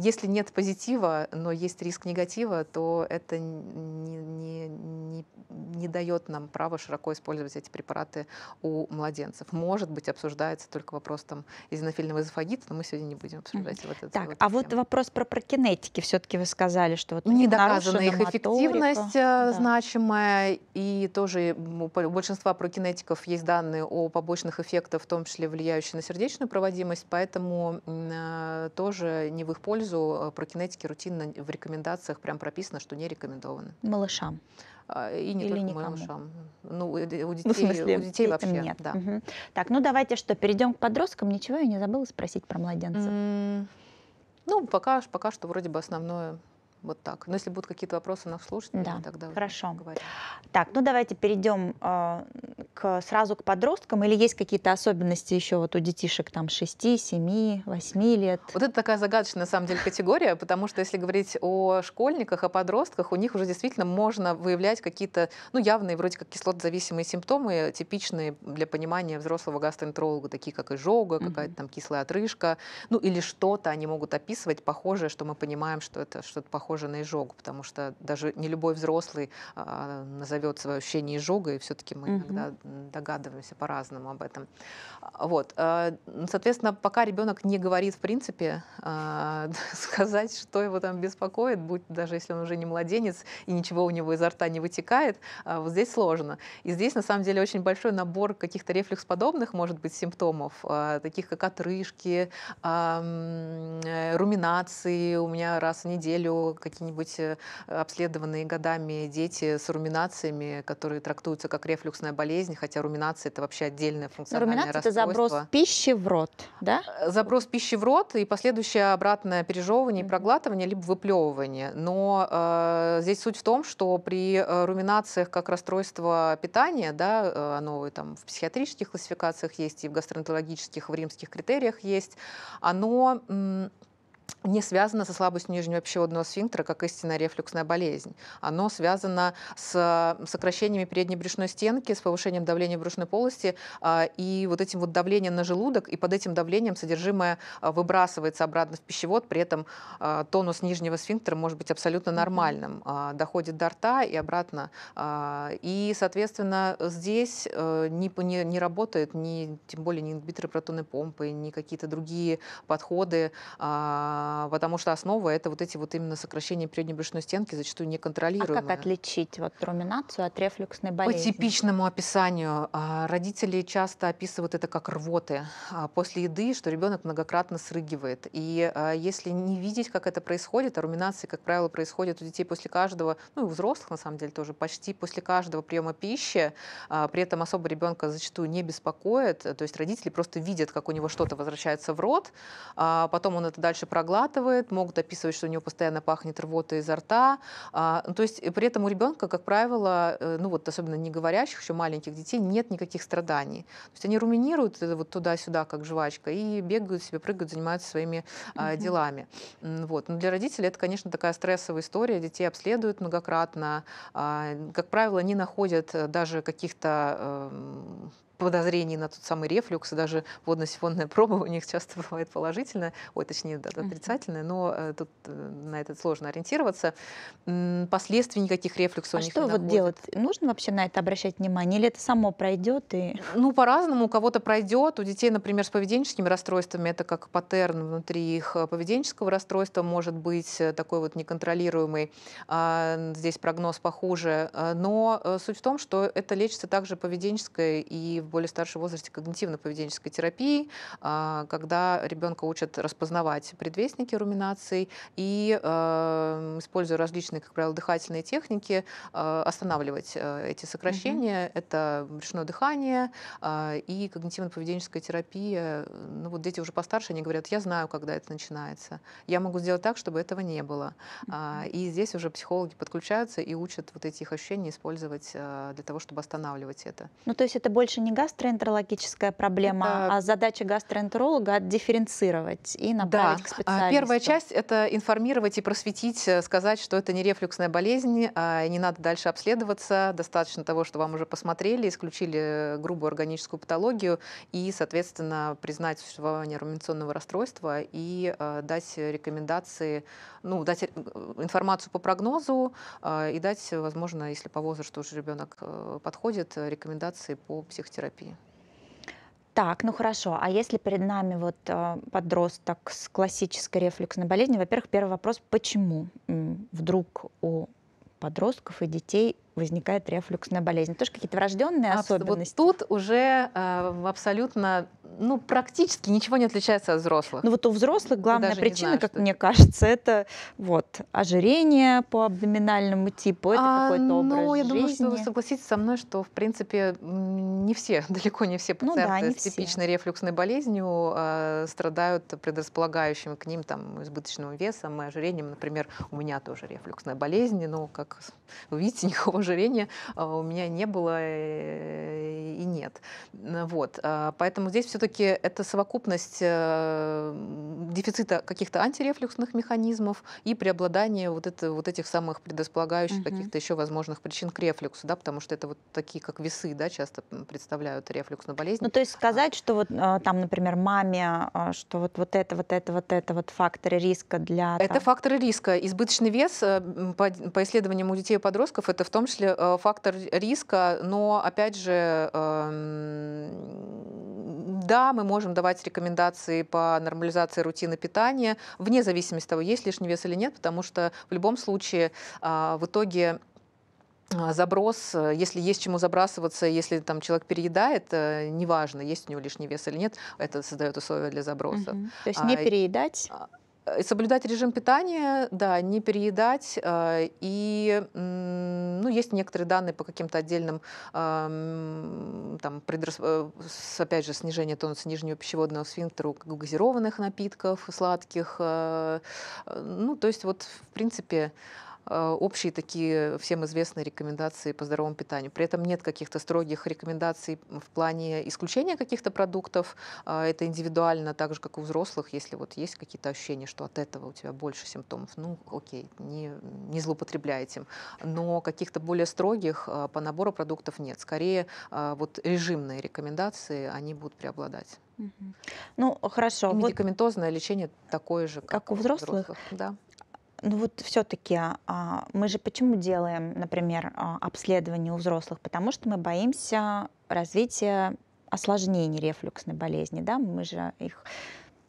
если нет позитива, но есть риск негатива, то это не, не, не, не дает нам права широко использовать эти препараты у младенцев. Может быть, обсуждается только вопрос там эзинофильного эзофагита, но мы сегодня не будем обсуждать вот это. Так, вот а тему. вот вопрос про прокинетики. Все-таки вы сказали, что вот не доказана их эффективность э, да. значимая, и тоже у большинства прокинетик аналитиков есть данные о побочных эффектах, в том числе влияющих на сердечную проводимость, поэтому э, тоже не в их пользу э, про кинетики рутинно в рекомендациях прям прописано, что не рекомендованы. Малышам. А, и не Или только никому. малышам. Ну, э, у ну, детей, ну, смысле, у детей вообще. Нет. Да. Угу. Так, ну давайте что, перейдем к подросткам. Ничего я не забыла спросить про младенцев. Mm, ну, пока, пока что вроде бы основное вот так. Но если будут какие-то вопросы нас слушать, да. тогда Хорошо. Говорим. Так, ну давайте перейдем э, к, сразу к подросткам. Или есть какие-то особенности еще вот у детишек там 6, 7, 8 лет? Вот это такая загадочная на самом деле категория, потому что если говорить о школьниках, о подростках, у них уже действительно можно выявлять какие-то ну, явные вроде как кислотозависимые симптомы, типичные для понимания взрослого гастроэнтеролога, такие как изжога, какая-то там кислая отрыжка, ну или что-то они могут описывать похожее, что мы понимаем, что это что-то похожее похоже на изжогу, потому что даже не любой взрослый а, назовет свое ощущение изжога, и все-таки мы иногда догадываемся по-разному об этом. А, вот. А, ну, соответственно, пока ребенок не говорит, в принципе, (laughs) сказать, что его там беспокоит, будь даже если он уже не младенец и ничего у него изо рта не вытекает, вот здесь сложно. И здесь, на самом деле, очень большой набор каких-то рефлексподобных может быть, симптомов, таких как отрыжки, э, руминации. У меня раз в неделю какие-нибудь э, обследованные годами дети с руминациями, которые трактуются как рефлюксная болезнь, хотя руминация это вообще отдельное ну, функциональное Руминация это заброс пищи в рот, да? Э, заброс пищи в рот и последующее обратное пережевывание и проглатывание, либо выплевывание. Но э, здесь суть в том, что при э, руминациях как расстройство питания, да, оно там в психиатрических классификациях есть и в гастроэнтерологических, в римских критериях есть, оно не связано со слабостью нижнего пищеводного сфинктера, как истинная рефлюксная болезнь. Оно связано с сокращениями передней брюшной стенки, с повышением давления в брюшной полости а, и вот этим вот давлением на желудок, и под этим давлением содержимое а, выбрасывается обратно в пищевод, при этом а, тонус нижнего сфинктера может быть абсолютно нормальным, доходит до рта и обратно. И, соответственно, здесь э, не, не, не работает ни, тем более ни ингибиторы протонной помпы, ни какие-то другие подходы а, потому что основа это вот эти вот именно сокращения передней брюшной стенки, зачастую неконтролируемые. А как отличить вот руминацию от рефлюксной болезни? По типичному описанию а, родители часто описывают это как рвоты а, после еды, что ребенок многократно срыгивает. И если не видеть, как это происходит, а руминации, как правило, происходит у детей после каждого, ну и у взрослых на самом деле тоже, почти после каждого приема пищи, при этом особо ребенка зачастую не беспокоит, то есть родители просто видят, как у него что-то возвращается в рот, потом он это дальше программирует, проглатывает, могут описывать, что у него постоянно пахнет рвота изо рта. А, ну, то есть э, при этом у ребенка, как правило, э, ну вот особенно не говорящих, еще маленьких детей, нет никаких страданий. То есть они руминируют это вот туда-сюда, как жвачка, и бегают себе, прыгают, занимаются своими а, делами. Вот. Но для родителей это, конечно, такая стрессовая история. Детей обследуют многократно. А, как правило, не находят э, даже каких-то эм, подозрений на тот самый рефлюкс, и даже водно-сифонная (laughs) проба у них часто бывает положительная, ой, точнее, да, отрицательная, но э, тут э, на это сложно ориентироваться. Последствий никаких рефлюксов а у них что не вот делать? Нужно вообще на это обращать внимание? Или это само пройдет? И... Ну, по-разному. У кого-то пройдет. У детей, например, с поведенческими расстройствами, это как паттерн внутри их э, поведенческого расстройства может быть такой вот неконтролируемый. А, здесь прогноз похуже. Но суть в том, что это лечится также поведенческой и более старшем возрасте когнитивно-поведенческой терапии, а, когда ребенка учат распознавать предвестники руминаций и, эм, используя различные, как правило, дыхательные техники, э, останавливать э, эти сокращения. Угу. Это брюшное дыхание э, и когнитивно-поведенческая терапия. Ну вот дети уже постарше, они говорят, я знаю, когда это начинается. Я могу сделать так, чтобы этого не было. А, и здесь уже психологи подключаются и учат вот эти их ощущения использовать для того, чтобы останавливать это. Ну то есть это больше не гастроэнтерологическая проблема, это... а задача гастроэнтеролога дифференцировать и направить да. к а специалисту. Первая часть – это информировать и просветить, э, сказать, что это не рефлюксная болезнь, а, не надо дальше обследоваться, достаточно того, что вам уже посмотрели, исключили грубую органическую патологию и, соответственно, признать существование руменационного расстройства и э, дать рекомендации, ну, дать э, информацию по прогнозу и дать, возможно, если по возрасту уже ребенок подходит, рекомендации по психотерапии терапии. Так, ну хорошо. А если перед нами вот э, подросток с классической рефлюксной болезнью, во-первых, первый вопрос, почему вдруг у подростков и детей возникает рефлюксная болезнь. Тоже какие-то врожденные Абс- особенности. Вот тут уже э, абсолютно, ну, практически ничего не отличается от взрослых. Ну вот у взрослых главная причина, знаю, как мне кажется, это вот ожирение по абдоминальному типу, это а, какой-то ну, образ Ну, я думаю, что вы согласитесь со мной, что, в принципе, не все, (laughs) далеко не все пациенты ну, да, не с типичной все. рефлюксной болезнью э, страдают предрасполагающим к ним там избыточным весом и ожирением. Например, у меня тоже рефлюксная болезнь, но, как вы видите, (laughs) никакого никакого жирения э, у меня не было э, и нет. Вот. А, поэтому здесь все-таки это совокупность э, дефицита каких-то антирефлюксных механизмов и преобладание вот, это, вот этих самых предрасполагающих угу. каких-то еще возможных причин к рефлюксу, да, потому что это вот такие, как весы, да, часто представляют рефлюксную болезнь. Ну, то есть а. сказать, что вот там, например, маме, что вот, вот это, вот это, вот это вот факторы риска для... Это там... факторы риска. Избыточный вес, по, по исследованиям у детей и подростков, это в том числе знаешь э, фактор риска, но опять же, эм, да, мы можем давать рекомендации по нормализации рутины питания, вне зависимости от того, есть лишний вес или нет, потому что в любом случае а, в итоге а, заброс, э, если есть чему забрасываться, если там человек переедает, э, неважно, есть у него лишний вес или нет, это создает условия для заброса. Угу. То есть а, не переедать, Э, соблюдать режим питания, да, не переедать. Э, и ну, есть некоторые данные по каким-то отдельным, эм, там, предрас... Э, опять же, снижение тонуса нижнего пищеводного сфинктера у газированных напитков, сладких. Ну, то есть вот, в принципе, а, общие такие всем известные рекомендации по здоровому питанию. При этом нет каких-то строгих рекомендаций в плане исключения каких-то продуктов. А, это индивидуально, так же, как и у взрослых, если вот есть какие-то ощущения, что от этого у тебя больше симптомов, ну окей, не, не злоупотребляй этим. Но каких-то более строгих а, по набору продуктов нет. Скорее, вот режимные рекомендации, они будут преобладать. Ну, хорошо. И медикаментозное вот лечение такое же, как, как у взрослых. взрослых да ну вот все-таки а, мы же почему делаем, например, а, обследование у взрослых? Потому что мы боимся развития осложнений рефлюксной болезни, да, мы же их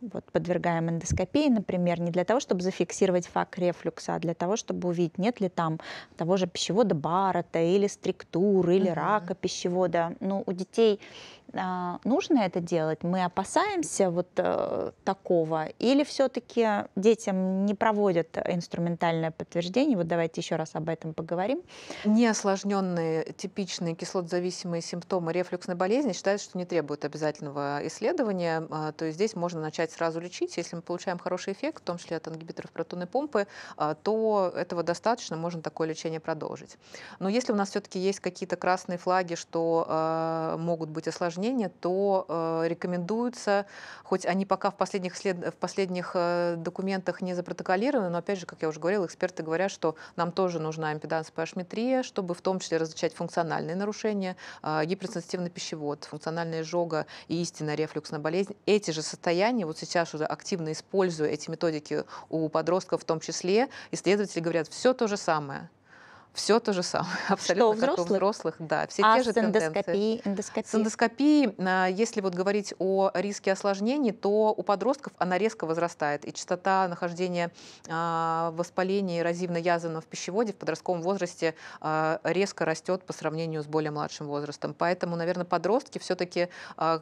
вот, подвергаем эндоскопии, например, не для того, чтобы зафиксировать факт рефлюкса, а для того, чтобы увидеть, нет ли там того же пищевода Баррета или структуры или угу. рака пищевода. Ну, у детей а, нужно это делать? Мы опасаемся вот э, такого? Или все-таки детям не проводят инструментальное подтверждение? Вот давайте еще раз об этом поговорим. Неосложненные типичные кислотозависимые симптомы рефлюксной болезни считается, что не требуют обязательного исследования. А, то есть здесь можно начать сразу лечить. Если мы получаем хороший эффект, в том числе от ангибиторов протонной помпы, а, то этого достаточно, можно такое лечение продолжить. Но если у нас все-таки есть какие-то красные флаги, что могут быть осложнения, осложнения, то э, рекомендуется, хоть они пока в последних, след... в последних э, документах не запротоколированы, но опять же, как я уже говорила, эксперты говорят, что нам тоже нужна импеданс-пашметрия, чтобы в том числе различать функциональные нарушения, э, гиперсенситивный пищевод, функциональная жога и истинная рефлюксная болезнь. Эти же состояния, вот сейчас уже активно используя эти методики у подростков в том числе, исследователи говорят, все то же самое. Все то же самое, (laughs) абсолютно Что, у как у взрослых, да, все а те же с эндоскопией, тенденции. С эндоскопией, если вот говорить о риске осложнений, то у подростков она резко возрастает, и частота нахождения а, воспаления эрозивной язвы в пищеводе в подростковом возрасте а, резко растет по сравнению с более младшим возрастом. Поэтому, наверное, подростки все-таки а,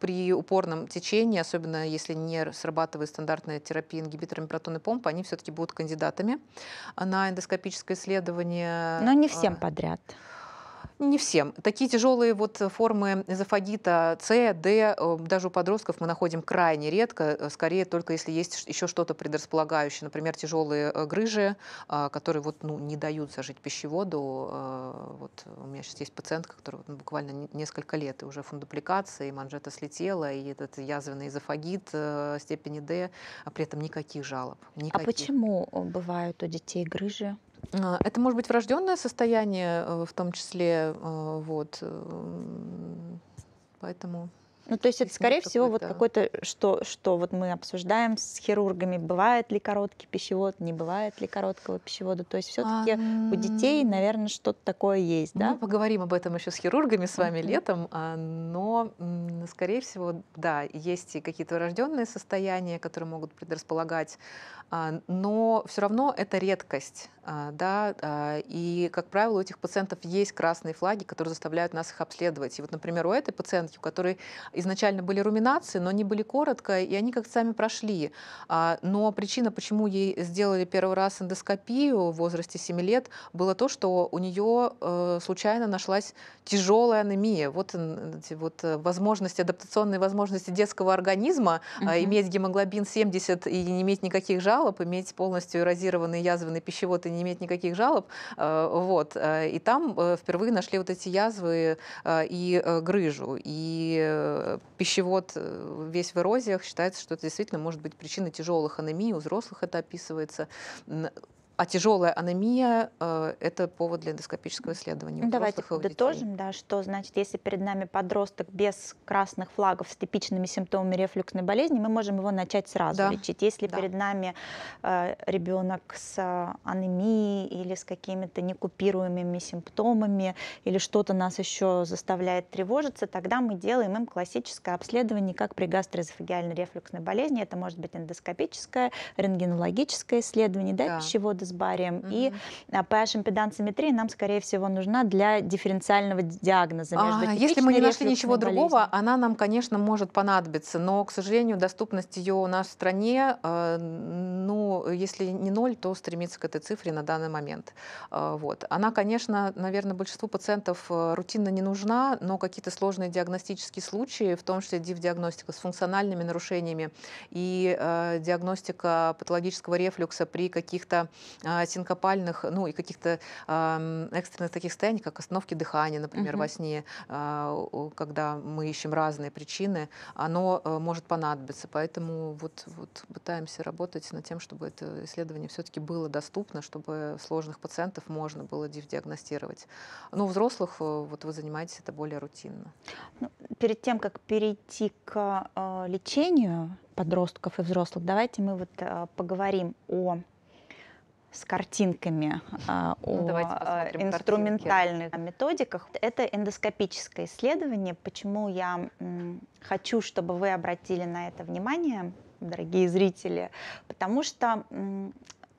при упорном течении, особенно если не срабатывает стандартная терапия ингибиторами протонной помпы, они все-таки будут кандидатами на эндоскопическое исследование. Но не а, всем подряд. Не всем. Такие тяжелые вот э, формы эзофагита С, Д, э, даже у подростков мы находим крайне редко, э, скорее только если есть еще что-то предрасполагающее, например, тяжелые грыжи, а, которые вот, ну, не дают зажить пищеводу. Вот у меня сейчас есть пациентка, которая ну, буквально несколько лет и уже фундупликация, и манжета слетела, и этот язвенный эзофагит степени Д, а при этом никаких жалоб. А никаких. А почему бывают у детей грыжи? А, это может быть врожденное состояние, э, в том числе, э, вот, эм, поэтому. Ну, то есть это, скорее всего, вот какое-то, что, что вот мы обсуждаем с хирургами, бывает ли короткий пищевод, не бывает ли короткого пищевода. То есть все-таки а, у детей, наверное, что-то такое есть, да? Мы поговорим об этом еще с хирургами с вами летом, а, но, скорее всего, да, есть и какие-то врожденные состояния, которые могут предрасполагать а, но все равно это редкость, а, да, а, и, как правило, у этих пациентов есть красные флаги, которые заставляют нас их обследовать. И вот, например, у этой пациентки, у которой изначально были руминации, но они были коротко, и они как-то сами прошли. Но причина, почему ей сделали первый раз эндоскопию в возрасте 7 лет, было то, что у нее э, случайно нашлась тяжелая анемия. Вот, вот э, возможности, адаптационные возможности детского организма угу. иметь гемоглобин 70 и не иметь никаких жалоб, жалоб, иметь полностью эрозированный язвенный пищевод и не иметь никаких жалоб. Э, вот. Э, и там э, впервые нашли вот эти язвы и грыжу. И пищевод весь в эрозиях считается, что это действительно может быть причиной тяжелых анемий. У взрослых это описывается. А тяжелая анемия э, – это повод для эндоскопического исследования. Давайте подытожим, да, что значит, если перед нами подросток без красных флагов с типичными симптомами рефлюксной болезни, мы можем его начать сразу да. лечить. Если да. перед нами э, ребенок с э, анемией или с какими-то некупируемыми симптомами или что-то нас еще заставляет тревожиться, тогда мы делаем им классическое обследование, как при гастроэзофагиальной рефлюксной болезни. Это может быть эндоскопическое, рентгенологическое исследование, да, да. пищевода с барием. Угу. И а, ph импеданс нам, скорее всего, нужна для дифференциального диагноза. а, если мы не нашли ничего болезнью. другого, она нам, конечно, может понадобиться, но, к сожалению, доступность ее у нас в стране, э, ну, если не ноль, то стремится к этой цифре на данный момент. Э, вот. Она, конечно, наверное, большинству пациентов э, рутинно не нужна, но какие-то сложные диагностические случаи, в том числе див-диагностика с функциональными нарушениями и диагностика патологического рефлюкса при каких-то а, синкопальных, ну и каких-то экстренных таких состояний, как остановки дыхания, например, угу. во сне, а, когда мы ищем разные причины, оно э, может понадобиться. Поэтому вот, вот пытаемся работать над тем, чтобы это исследование все-таки было доступно, чтобы сложных пациентов можно было диагностировать. Но у взрослых э, вот вы занимаетесь это более рутинно. Ну, перед тем, как перейти к э, лечению подростков и взрослых, давайте мы вот поговорим о с картинками а, ну, о а, инструментальных картинки. методиках. Это эндоскопическое исследование. Почему я хочу, чтобы вы обратили на это внимание, дорогие зрители? Потому что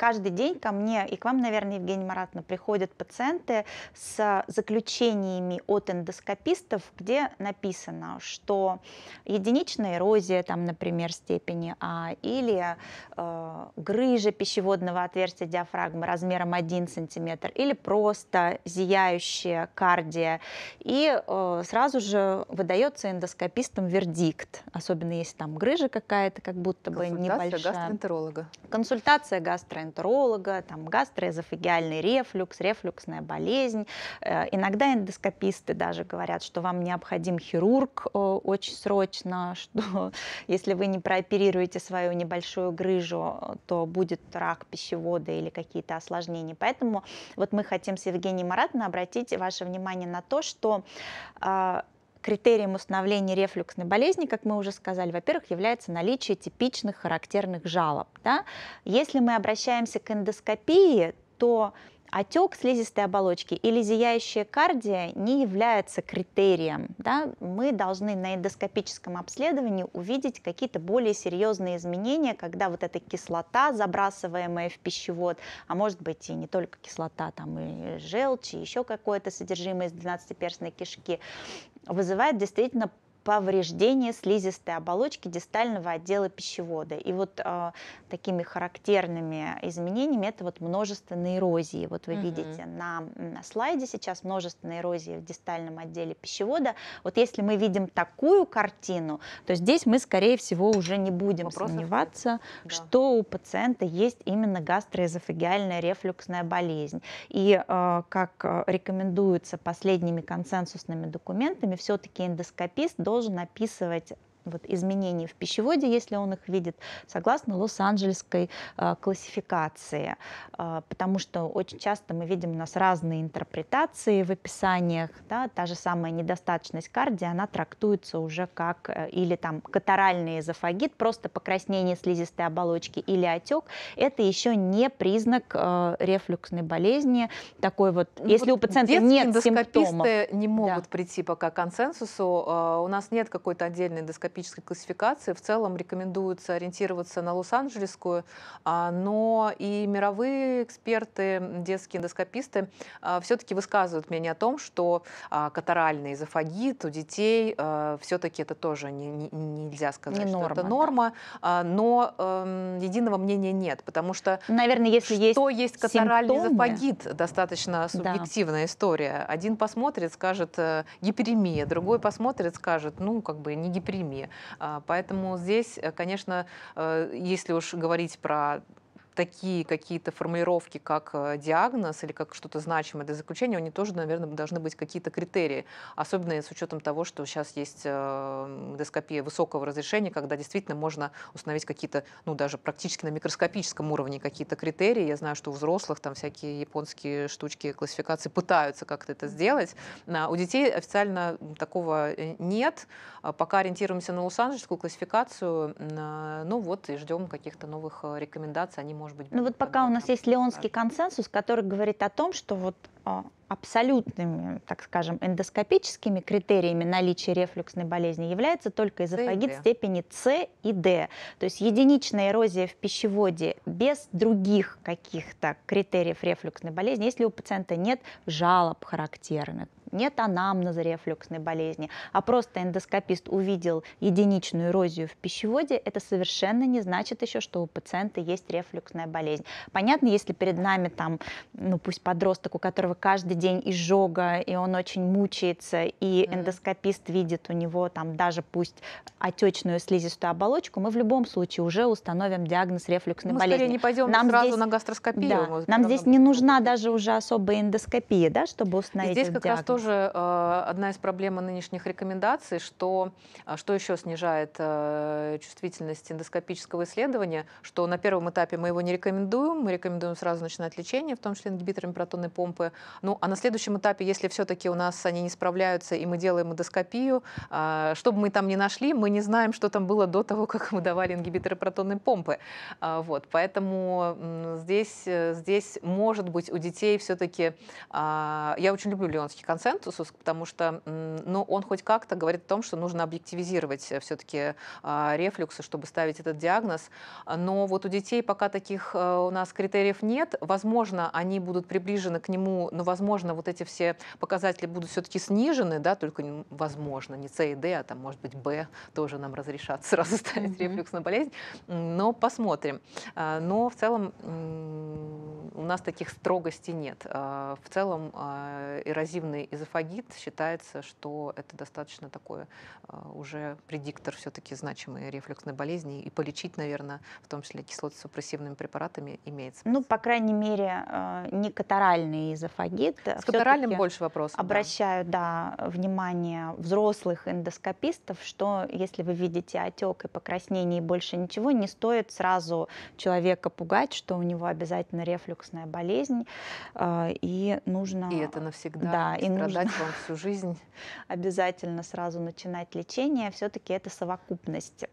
Каждый день ко мне и к вам, наверное, Евгения Маратовна, приходят пациенты с заключениями от эндоскопистов, где написано, что единичная эрозия, там, например, степени А, или э, грыжа пищеводного отверстия диафрагмы размером 1 см, или просто зияющая кардия. И э, сразу же выдается эндоскопистам вердикт, особенно если там грыжа какая-то, как будто бы небольшая. Консультация гастроэнтеролога. Консультация гастроэнтеролога гастроэнтеролога, там гастроэзофагиальный рефлюкс, рефлюксная болезнь. Э, иногда эндоскописты даже говорят, что вам необходим хирург э, очень срочно, (laughs) что если вы не прооперируете свою небольшую грыжу, то будет рак пищевода или какие-то осложнения. Поэтому вот мы хотим с Евгением Маратовной обратить ваше внимание на то, что э, Критерием установления рефлюксной болезни, как мы уже сказали, во-первых, является наличие типичных характерных жалоб. Да? Если мы обращаемся к эндоскопии, то отек слизистой оболочки или зияющая кардия не является критерием. Да? Мы должны на эндоскопическом обследовании увидеть какие-то более серьезные изменения, когда вот эта кислота, забрасываемая в пищевод, а может быть и не только кислота, там и желчь, и еще какое-то содержимое из 12-перстной кишки, вызывает действительно повреждение слизистой оболочки дистального отдела пищевода. И вот э, такими характерными изменениями это вот множественные эрозии. Вот вы угу. видите на, на слайде сейчас множественные эрозии в дистальном отделе пищевода. Вот если мы видим такую картину, то здесь мы, скорее всего, уже не будем Вопросов? сомневаться, да. что у пациента есть именно гастроэзофагиальная рефлюксная болезнь. И э, как э, рекомендуется последними консенсусными документами, все-таки эндоскопист должен должен описывать вот, изменений в пищеводе, если он их видит, согласно Лос-Анджелесской э, классификации. Э, потому что очень часто мы видим у нас разные интерпретации в описаниях. Да, та же самая недостаточность кардия, она трактуется уже как э, или там катаральный эзофагит, просто покраснение слизистой оболочки или отек. Это еще не признак э, рефлюксной болезни. Такой вот, ну, если вот у пациента нет симптомов. не могут да. прийти пока к консенсусу. Э, у нас нет какой-то отдельной эндоскопии топической классификации. В целом рекомендуется ориентироваться на Лос-Анджелесскую, а, но и мировые эксперты, детские эндоскописты а, все-таки высказывают мнение о том, что а, катаральный эзофагит у детей все-таки это тоже не, не, нельзя сказать, не норма, что это норма, да. но эм, единого мнения нет, потому что Наверное, если есть что есть катаральный симптомы, эзофагит, достаточно субъективная да. история. Один посмотрит, скажет э, гиперемия, другой посмотрит, скажет, ну, как бы не гиперемия, а, поэтому здесь, э, конечно, э, если уж говорить про такие какие-то формулировки, как э, диагноз или как что-то значимое для заключения, они тоже, наверное, должны быть какие-то критерии, особенно с учетом того, что сейчас есть эм, эндоскопия высокого разрешения, когда действительно можно установить какие-то, ну, даже практически на микроскопическом уровне какие-то критерии. Я знаю, что у взрослых там всякие японские штучки классификации пытаются как-то это сделать. А, у детей официально такого э, нет. А, пока ориентируемся на лос классификацию, а, ну вот и ждем каких-то новых э, рекомендаций, они, может может быть... Ну вот пока у нас есть Леонский консенсус, который говорит о том, что вот а, абсолютными, так скажем, эндоскопическими критериями наличия рефлюксной болезни является только эзофагит степени С и Д. То есть единичная эрозия в пищеводе без других каких-то критериев рефлюксной болезни, если у пациента нет жалоб характерных, нет анамнеза рефлюксной болезни, а просто эндоскопист увидел единичную эрозию в пищеводе, это совершенно не значит еще, что у пациента есть рефлюксная болезнь. Понятно, если перед нами там, ну пусть подросток, у которого каждый день изжога, и он очень мучается, и эндоскопист видит у него там даже пусть отечную слизистую оболочку, мы в любом случае уже установим диагноз рефлюксной мы болезни. Мы не пойдем нам сразу здесь, на гастроскопию. Да, нам здесь не нужна даже уже особая эндоскопия, да, чтобы установить Здесь как диагноз. раз тоже тоже э, одна из проблем нынешних рекомендаций, что, а, что еще снижает э, чувствительность эндоскопического исследования, что на первом этапе мы его не рекомендуем, мы рекомендуем сразу начинать лечение, в том числе ингибиторами протонной помпы. Ну, а на следующем этапе, если все-таки у нас они не справляются, и мы делаем эндоскопию, э, что бы мы там ни нашли, мы не знаем, что там было до того, как мы давали ингибиторы протонной помпы. А, вот, поэтому здесь, здесь может быть у детей все-таки... А, я очень люблю леонский концерт, консенсусу, потому что ну, он хоть как-то говорит о том, что нужно объективизировать все-таки а, рефлюксы, чтобы ставить этот диагноз. Но вот у детей пока таких э, у нас критериев нет. Возможно, они будут приближены к нему, но, возможно, вот эти все показатели будут все-таки снижены, да, только, возможно, не С и Д, а там, может быть, Б тоже нам разрешат сразу (laughs) ставить mm-hmm. рефлюкс на болезнь. Но посмотрим. А, но в целом у нас таких строгостей нет. А, в целом эрозивный эзофагит, считается, что это достаточно такое э, уже предиктор все-таки значимой рефлюксной болезни, и полечить, наверное, в том числе кислотосупрессивными препаратами имеется. Ну, по крайней мере, э, не катаральный эзофагит. Э, с катаральным больше вопросов. Обращаю, да. да, внимание взрослых эндоскопистов, что если вы видите отек и покраснение и больше ничего, не стоит сразу человека пугать, что у него обязательно рефлюксная болезнь, и нужно... И это навсегда. Да, и нужно страдать вам всю жизнь. Обязательно сразу начинать лечение. Все-таки это совокупность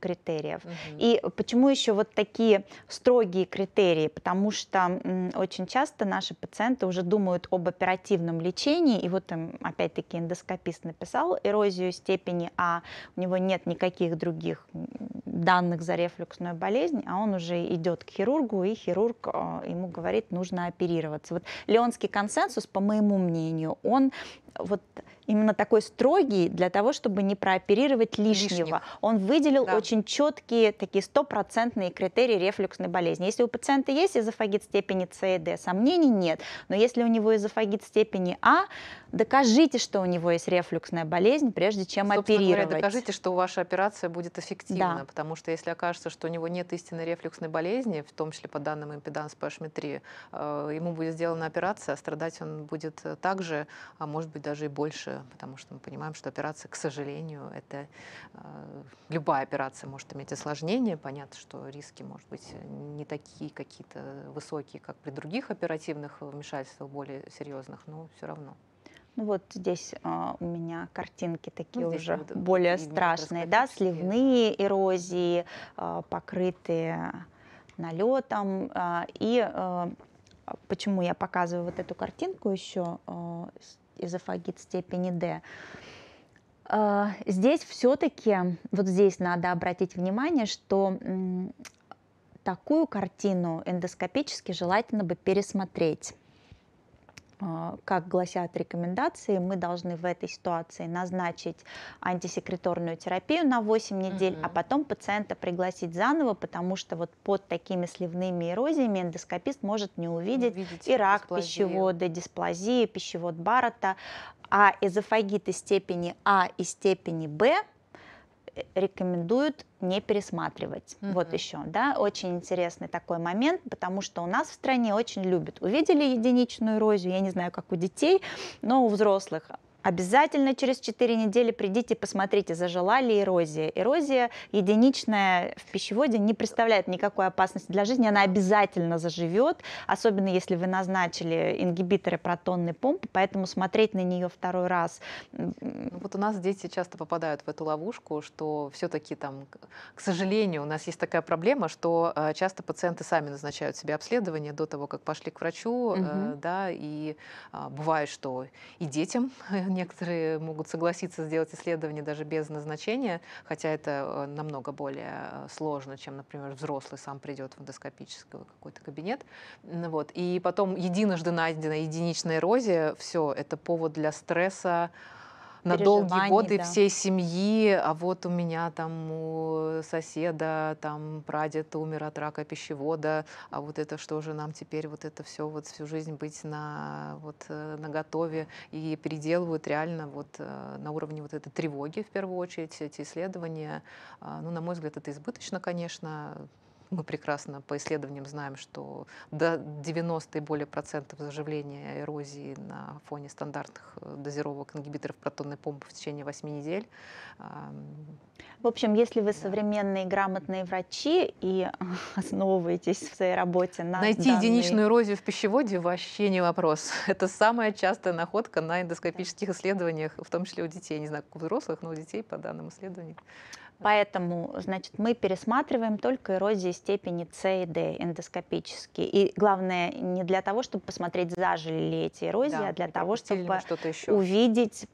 критериев. Угу. И почему еще вот такие строгие критерии? Потому что очень часто наши пациенты уже думают об оперативном лечении. И вот им опять-таки эндоскопист написал эрозию степени, а у него нет никаких других данных за рефлюксную болезнь, а он уже идет к хирургу, и хирург э, ему говорит, нужно оперироваться. Вот Леонский консенсус, по моему мнению, он вот именно такой строгий для того, чтобы не прооперировать лишнего. Лишних. Он выделил да. очень четкие, такие стопроцентные критерии рефлюксной болезни. Если у пациента есть эзофагит степени С и Д, сомнений нет, но если у него эзофагит степени А, докажите, что у него есть рефлюксная болезнь, прежде чем Собственно оперировать. Говоря, докажите, что ваша операция будет эффективна, да. потому что если окажется, что у него нет истинной рефлюксной болезни, в том числе по данным импеданс PHM-3, э, ему будет сделана операция, а страдать он будет э, также, а может быть, быть, даже и больше, потому что мы понимаем, что операция, к сожалению, это а, любая операция может иметь осложнения. Понятно, что риски, может быть, не такие какие-то высокие, как при других оперативных вмешательствах, более серьезных, но все равно. Ну вот здесь а, у меня картинки такие ну, уже буду, более страшные, да, сливные эрозии, а, покрытые налетом. А, и а, почему я показываю вот эту картинку еще а, эзофагит степени D. А, здесь все-таки, вот здесь надо обратить внимание, что такую картину эндоскопически желательно бы пересмотреть. А, как гласят рекомендации, мы должны в этой ситуации назначить антисекреторную терапию на 8 недель, угу. а потом пациента пригласить заново, потому что вот под такими сливными эрозиями эндоскопист может не увидеть Увидите и рак дисплазию. пищевода, дисплазии, пищевод Баррета, а эзофагиты степени А и степени Б рекомендуют не пересматривать. Угу. Вот еще, да, очень интересный такой момент, потому что у нас в стране очень любят. Увидели единичную эрозию, я не знаю, как у детей, но у взрослых обязательно через 4 недели придите посмотрите, зажила ли эрозия. Эрозия единичная в пищеводе не представляет никакой опасности для жизни, она обязательно заживет, особенно если вы назначили ингибиторы протонной помпы, поэтому смотреть на нее второй раз. Вот у нас дети часто попадают в эту ловушку, что все-таки там, к сожалению, у нас есть такая проблема, что э, часто пациенты сами назначают себе обследование до того, как пошли к врачу, угу. да, и а, бывает, что и детям (laughs) Некоторые могут согласиться сделать исследование даже без назначения, хотя это э, намного более э, сложно, чем, например, взрослый сам придет в эндоскопический какой-то кабинет. Вот. И потом единожды найдена единичная эрозия, все, это повод для стресса, на долгие годы да. всей семьи, а вот у меня там у соседа, там прадед умер от рака пищевода, а вот это что же нам теперь, вот это все, вот всю жизнь быть на, вот, э, на готове и переделывают реально вот э, на уровне вот этой тревоги в первую очередь эти исследования. А, ну, на мой взгляд, это избыточно, конечно, мы прекрасно по исследованиям знаем, что до 90 и более процентов заживления эрозии на фоне стандартных э, дозировок ингибиторов протонной помпы в течение 8 недель. В общем, если вы современные грамотные врачи и (laughs) основываетесь в своей работе на Найти данные... единичную эрозию в пищеводе вообще не вопрос. (laughs) Это самая частая находка на эндоскопических исследованиях, в том числе у детей, не знаю, как у взрослых, но у детей по данным исследований. Поэтому, значит, мы пересматриваем только эрозии степени С и Д эндоскопически, И главное, не для того, чтобы посмотреть, зажили ли эти эрозии, да, а для того, чтобы что еще. увидеть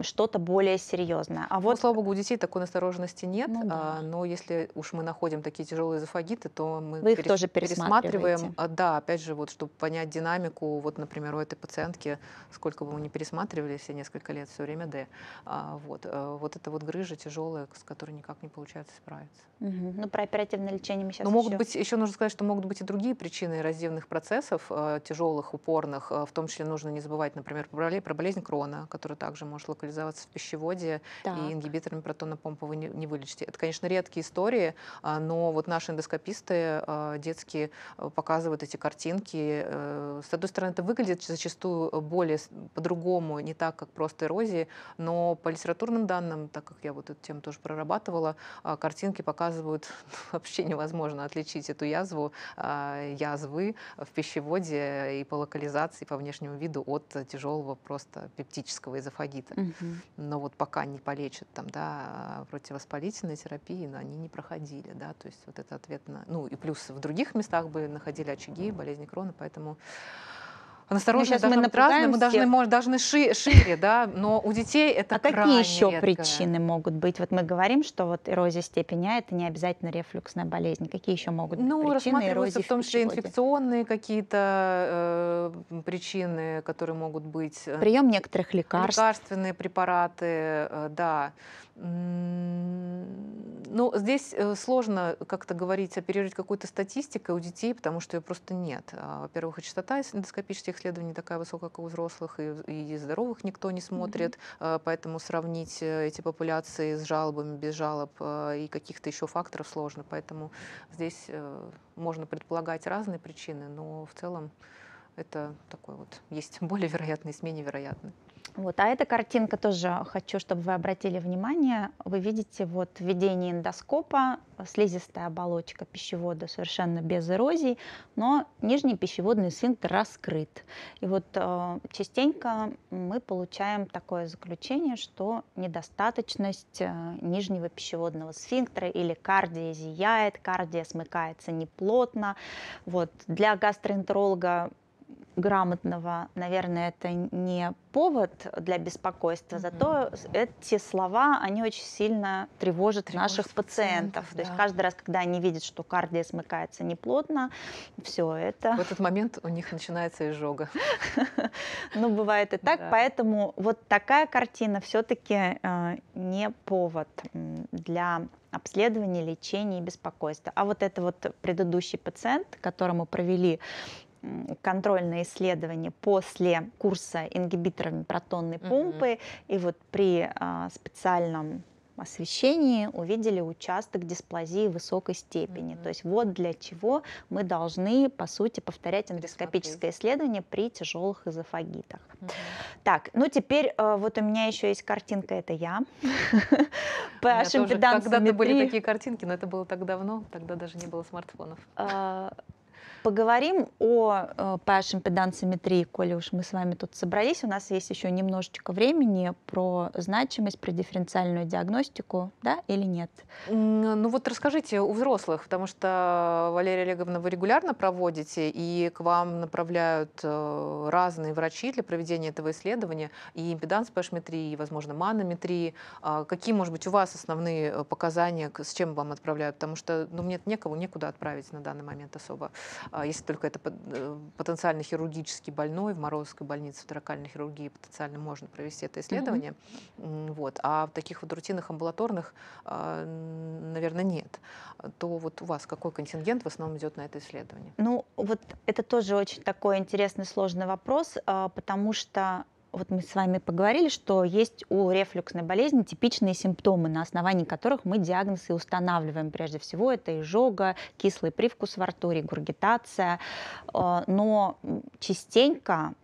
что-то более серьезное. А ну, вот... ну, слава богу, у детей такой настороженности нет, ну, да. а, но если уж мы находим такие тяжелые эзофагиты, то мы Вы их перес... тоже пересматриваем. А, да, опять же, вот, чтобы понять динамику, вот, например, у этой пациентки, сколько бы мы не пересматривали все несколько лет, все время Д. А, вот, а, вот это вот грыжа тяжелая, с которой никак не получается справиться. Угу. Ну, про оперативное лечение мы сейчас. Но еще... могут быть, еще нужно сказать, что могут быть и другие причины эрозивных процессов, э, тяжелых, упорных. Э, в том числе нужно не забывать, например, про, болезнь, про болезнь Крона, которая также может локализоваться в пищеводе, так. и ингибиторами помпы вы не, не вылечите. Это, конечно, редкие истории, э, но вот наши эндоскописты э, детские э, показывают эти картинки. Э, с одной стороны, это выглядит зачастую более по-другому, не так, как просто эрозии, но по литературным данным, так как я вот эту тему тоже прорабатываю, обрабатывала, а картинки показывают, (laughs) ну, вообще невозможно отличить эту язву, а, язвы в пищеводе и по локализации, по внешнему виду от тяжелого просто пептического эзофагита. Угу. Но вот пока не полечат там, да, противовоспалительной терапии, но они не проходили, да, то есть вот это ответ на... Ну и плюс в других местах бы находили очаги болезни крона, поэтому... Он осторожно, мы наблюдаем мы должны, мы должны ши, шире, да, но у детей это А какие еще редко. причины могут быть? Вот мы говорим, что вот эрозия степени А это не обязательно рефлюксная болезнь. Какие еще могут быть ну, причины эрозии Ну, в том числе инфекционные какие-то э, причины, которые могут быть. Э, Прием некоторых лекарств. Лекарственные препараты, э, да. Ну, здесь э, сложно как-то говорить, оперировать какой-то статистикой у детей, потому что ее просто нет. А, во-первых, и частота эндоскопических исследований такая высокая, как у взрослых, и, и здоровых никто не смотрит, mm-hmm. поэтому сравнить э, эти популяции с жалобами, без жалоб э, и каких-то еще факторов сложно. Поэтому здесь можно предполагать разные причины, но в целом это такой вот есть (laughs) более вероятный, есть менее вероятный. Вот, а эта картинка тоже хочу, чтобы вы обратили внимание. Вы видите вот введение эндоскопа, слизистая оболочка пищевода совершенно без эрозий, но нижний пищеводный сфинктер раскрыт. И вот э, частенько мы получаем такое заключение, что недостаточность э, нижнего пищеводного сфинктера или кардия зияет, кардия смыкается неплотно. Вот, для гастроэнтеролога грамотного, наверное, это не повод для беспокойства, зато эти слова, они очень сильно тревожат, тревожат наших пациентов. пациентов да. То есть каждый раз, когда они видят, что кардия смыкается неплотно, все это... В этот момент у них начинается изжога. (laughs) Ну, бывает и так, поэтому вот такая картина все-таки э, не повод для обследования, лечения и беспокойства. А вот это вот предыдущий пациент, которому провели контрольное исследование после курса ингибиторами протонной помпы, mm-hmm. и вот при а, специальном освещении увидели участок дисплазии высокой степени. Mm-hmm. То есть вот для чего мы должны, по сути, повторять эндоскопическое исследование при тяжелых эзофагитах. Mm-hmm. Так, ну теперь э, вот у меня еще есть картинка, это я. (laughs) Когда-то были такие картинки, но это было так давно, тогда даже не было смартфонов. А, Поговорим о PH-импедансометрии, э, коли уж мы с вами тут собрались. У нас есть еще немножечко времени про значимость, про дифференциальную диагностику, да или нет? Ну вот расскажите у взрослых, потому что, э, Валерия Олеговна, вы регулярно проводите, и к вам направляют э, разные врачи для проведения этого исследования, и импеданс PH-метрии, и, возможно, манометрии. А какие, может быть, у вас основные показания, с чем вам отправляют? Потому что ну, нет некого, некуда отправить на данный момент особо а если только это э, потенциально хирургически больной, в Морозовской больнице в таракальной хирургии потенциально можно провести это исследование. Mm-hmm. Вот. А таких вот рутинных амбулаторных, а, наверное, нет. То вот у вас какой контингент в основном идет на это исследование? Ну, вот это тоже очень такой интересный, сложный вопрос, а, потому что вот мы с вами поговорили, что есть у рефлюксной болезни типичные симптомы, на основании которых мы диагнозы устанавливаем. Прежде всего это изжога, кислый привкус во рту, регургитация. Э, но частенько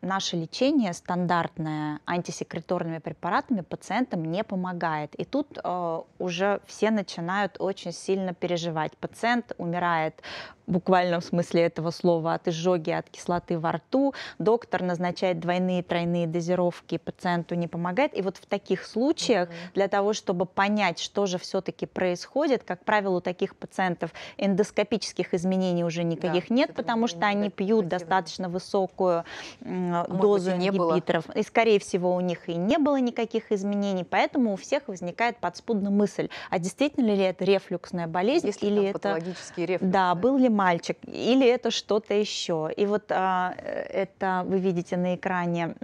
наше лечение стандартное антисекреторными препаратами пациентам не помогает. И тут э, уже все начинают очень сильно переживать. Пациент умирает в буквальном смысле этого слова от изжоги, от кислоты во рту. Доктор назначает двойные, тройные двойные дозировки пациенту не помогает. И вот в таких случаях для того, чтобы понять, что же все-таки происходит, как правило, у таких пациентов эндоскопических изменений уже никаких да, нет, потому что они пьют спасибо. достаточно высокую а дозу быть, ингибиторов. Было. И, скорее всего, у них и не было никаких изменений, поэтому у всех возникает подспудная мысль, а действительно ли это рефлюксная болезнь, Если или это... Рефлюкс, да, да, был ли мальчик, или это что-то еще. И вот а, э, это вы видите на экране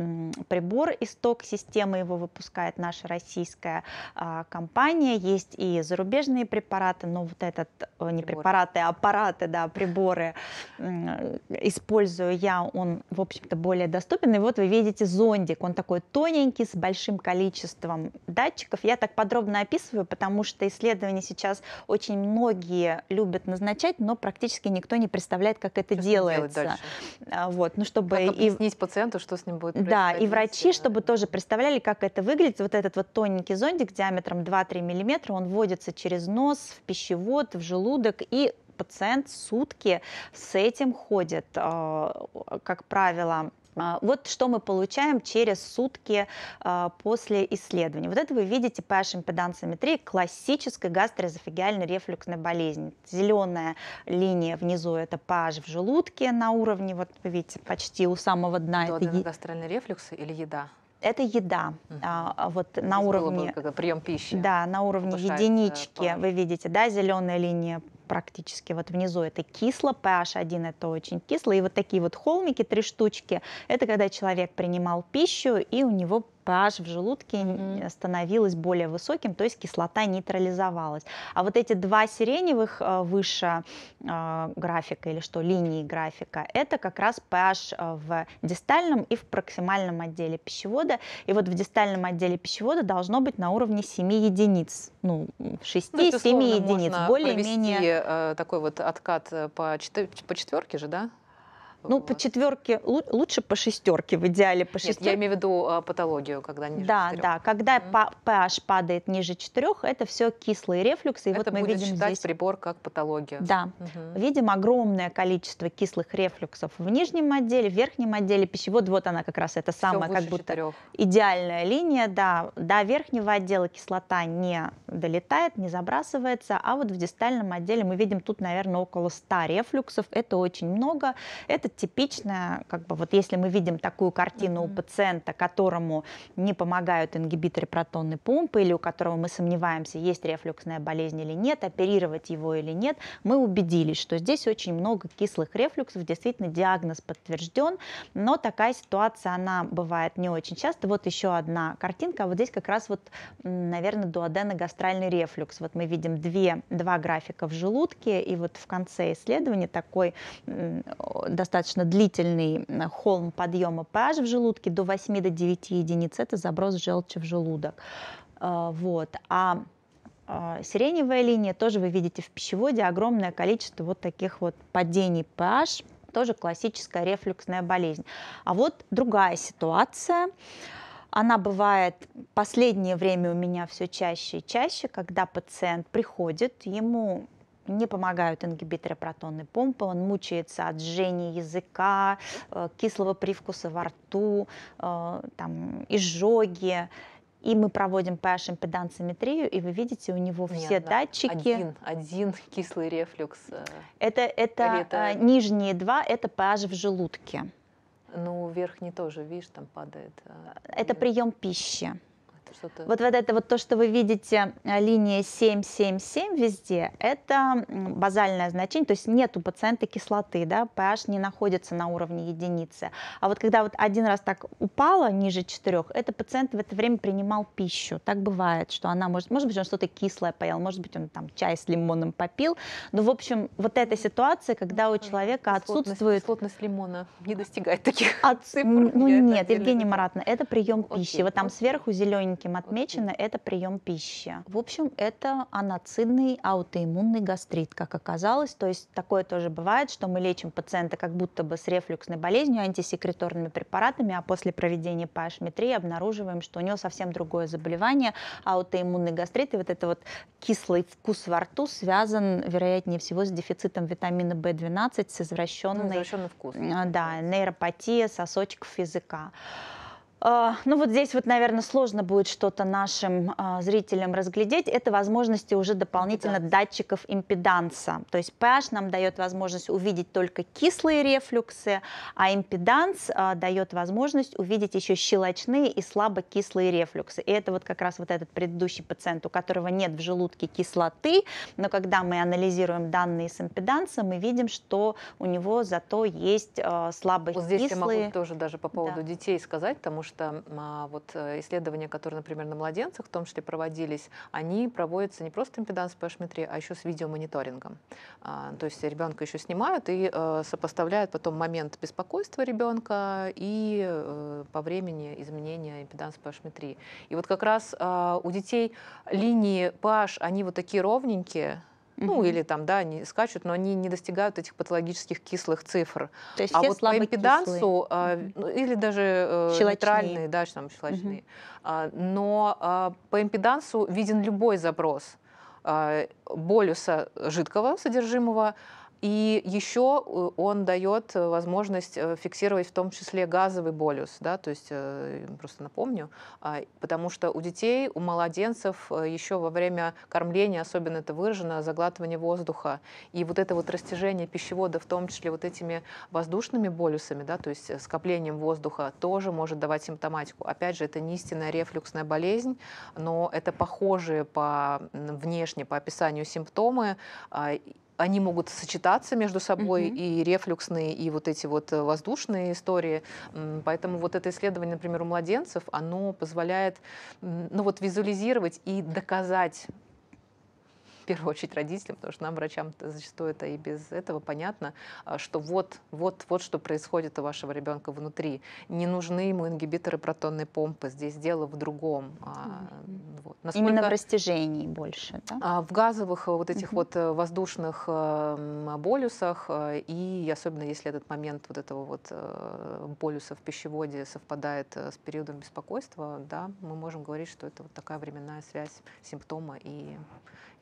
прибор, исток системы его выпускает наша российская а, компания. Есть и зарубежные препараты, но вот этот, э, не препараты, а аппараты, да, приборы использую я, он, в общем-то, более доступен. И вот вы видите зондик, он такой тоненький, с большим количеством датчиков. Я так подробно описываю, потому что исследования сейчас очень многие любят назначать, но практически никто не представляет, как это что делается. А, вот, ну чтобы как объяснить и... пациенту, что с ним будет происходить. Да, и врачи, чтобы тоже представляли, как это выглядит, вот этот вот тоненький зондик диаметром 2-3 миллиметра, он вводится через нос, в пищевод, в желудок и пациент сутки с этим ходит, а, как правило, а, вот что мы получаем через сутки а, после исследования. Вот это вы видите PH-импедансометрии классической гастроэзофагиальной рефлюксной болезни. Зеленая линия внизу – это PH в желудке на уровне, вот вы видите, почти у самого дна. До это гастральный рефлюкс или еда? это еда. А, а, вот Здесь на уровне... Было бы прием пищи. Да, на уровне единички, э, вы видите, да, зеленая линия практически вот внизу это кисло, PH1 это очень кисло, и вот такие вот холмики, три штучки, это когда человек принимал пищу, и у него pH в желудке mm-hmm. становилось более высоким, то есть кислота нейтрализовалась. А вот эти два сиреневых э, выше э, графика или что, линии графика, это как раз pH в дистальном и в проксимальном отделе пищевода. И вот в дистальном отделе пищевода должно быть на уровне 7 единиц, ну, 6-7 ну, единиц, более-менее. такой вот откат по, четвер... по четверке же, да? Ну, по четверке, лучше по шестерке, в идеале по шестерке. Нет, я имею в виду а, патологию, когда ниже Да, 4. да, когда pH падает ниже четырех, это все кислый рефлюкс. И это вот мы будет видим считать здесь... прибор как патология. Да, угу. видим огромное количество кислых рефлюксов в нижнем отделе, в верхнем отделе пищевод, вот она как раз, это самая как будто 4. идеальная линия, да, до верхнего отдела кислота не долетает, не забрасывается, а вот в дистальном отделе мы видим тут, наверное, около 100 рефлюксов, это очень много, это типичная, как бы вот если мы видим такую картину mm-hmm. у пациента, которому не помогают ингибиторы протонной помпы или у которого мы сомневаемся, есть рефлюксная болезнь или нет, оперировать его или нет, мы убедились, что здесь очень много кислых рефлюксов, действительно диагноз подтвержден, но такая ситуация, она бывает не очень часто. Вот еще одна картинка, а вот здесь как раз вот, наверное, дуоденогастральный рефлюкс. Вот мы видим две, два графика в желудке, и вот в конце исследования такой достаточно достаточно длительный холм подъема pH в желудке до 8-9 единиц, это заброс желчи в желудок. А, вот. А, а сиреневая линия, тоже вы видите в пищеводе огромное количество вот таких вот падений pH, тоже классическая рефлюксная болезнь. А вот другая ситуация, она бывает последнее время у меня все чаще и чаще, когда пациент приходит, ему не помогают ингибиторы протонной помпы, он мучается от жжения языка, э, кислого привкуса во рту, э, там, изжоги. И мы проводим PH-импедансометрию, и вы видите, у него Нет, все да. датчики. Один, один кислый рефлюкс. Э. Это, это, это нижние два, это PH в желудке. Ну, верхний тоже, видишь, там падает. Это прием пищи что-то... Вот, вот это вот то, что вы видите, э, линия 777 везде, это базальное значение, то есть нет у пациента кислоты, да, pH не находится на уровне единицы. А вот когда вот один раз так упала ниже 4, это пациент в это время принимал пищу. Так бывает, что она может, может быть, он что-то кислое поел, может быть, он там чай с лимоном попил. Но, в общем, вот эта ситуация, когда у человека отсутствует... Кислотность лимона (laughs) не достигает таких От... цифр. Ну нет, Евгения Маратовна, это прием пищи. Вот там сверху зелененький ярким отмечено, это прием пищи. В общем, это аноцидный аутоиммунный гастрит, как оказалось. То есть такое тоже бывает, что мы лечим пациента как будто бы с рефлюксной болезнью, антисекреторными препаратами, а после проведения ph эм обнаруживаем, что у него совсем другое заболевание, аутоиммунный гастрит. И вот это вот кислый вкус во рту связан, вероятнее всего, с дефицитом витамина B12, с извращенной... Ну, извращенный вкус. А, да, нейропатия сосочков языка. А, ну вот здесь вот, наверное, сложно будет что-то нашим а, зрителям разглядеть. Это возможности уже дополнительно Импеданс. датчиков импеданса. То есть pH нам дает возможность увидеть только кислые рефлюксы, а импеданс а, дает возможность увидеть еще щелочные и слабокислые рефлюксы. И это вот как раз вот этот предыдущий пациент, у которого нет в желудке кислоты, но когда мы анализируем данные с импеданса, мы видим, что у него зато есть слабые вот здесь я могу тоже даже по поводу да. детей сказать, потому что что а, вот э, исследования, которые, например, на младенцах в том числе проводились, они проводятся не просто импеданс по h а еще с видеомониторингом. А, то есть ребенка еще снимают и э, сопоставляют потом момент беспокойства ребенка и э, по времени изменения импеданса PH-метрии. И вот как раз а, у детей линии PH, они вот такие ровненькие, mm Ну, или там, да, они скачут, но они не достигают этих патологических кислых цифр. То есть а вот по импедансу, э, mm или даже э, нейтральные, да, там, щелочные. mm А, но а, по импедансу виден любой запрос а, болюса жидкого содержимого, и еще э, он дает э, возможность э, фиксировать в том числе газовый болюс, да, то есть просто напомню, а, потому что у детей, у младенцев еще во время кормления, особенно это выражено, заглатывание воздуха, и вот это вот растяжение пищевода, в том числе вот этими воздушными болюсами, да, то есть скоплением воздуха, тоже может давать симптоматику. Опять же, это не истинная рефлюксная болезнь, но это похожие по внешне, по описанию симптомы, а, они могут сочетаться между собой, угу. и рефлюксные, и вот эти вот э, воздушные истории. Поэтому вот это исследование, например, у младенцев, оно позволяет ну вот визуализировать и доказать в первую очередь родителям, потому что нам, врачам, зачастую это и без этого понятно, а, что вот, вот, вот что происходит у вашего ребенка внутри. Не нужны ему ингибиторы протонной помпы, здесь дело в другом. А, вот. Насколько... Именно в растяжении больше, да? А, в газовых э, вот этих вот э, воздушных болюсах, э, и особенно если этот момент вот этого вот болюса в пищеводе совпадает с периодом беспокойства, да, мы можем говорить, что это вот такая временная связь симптома и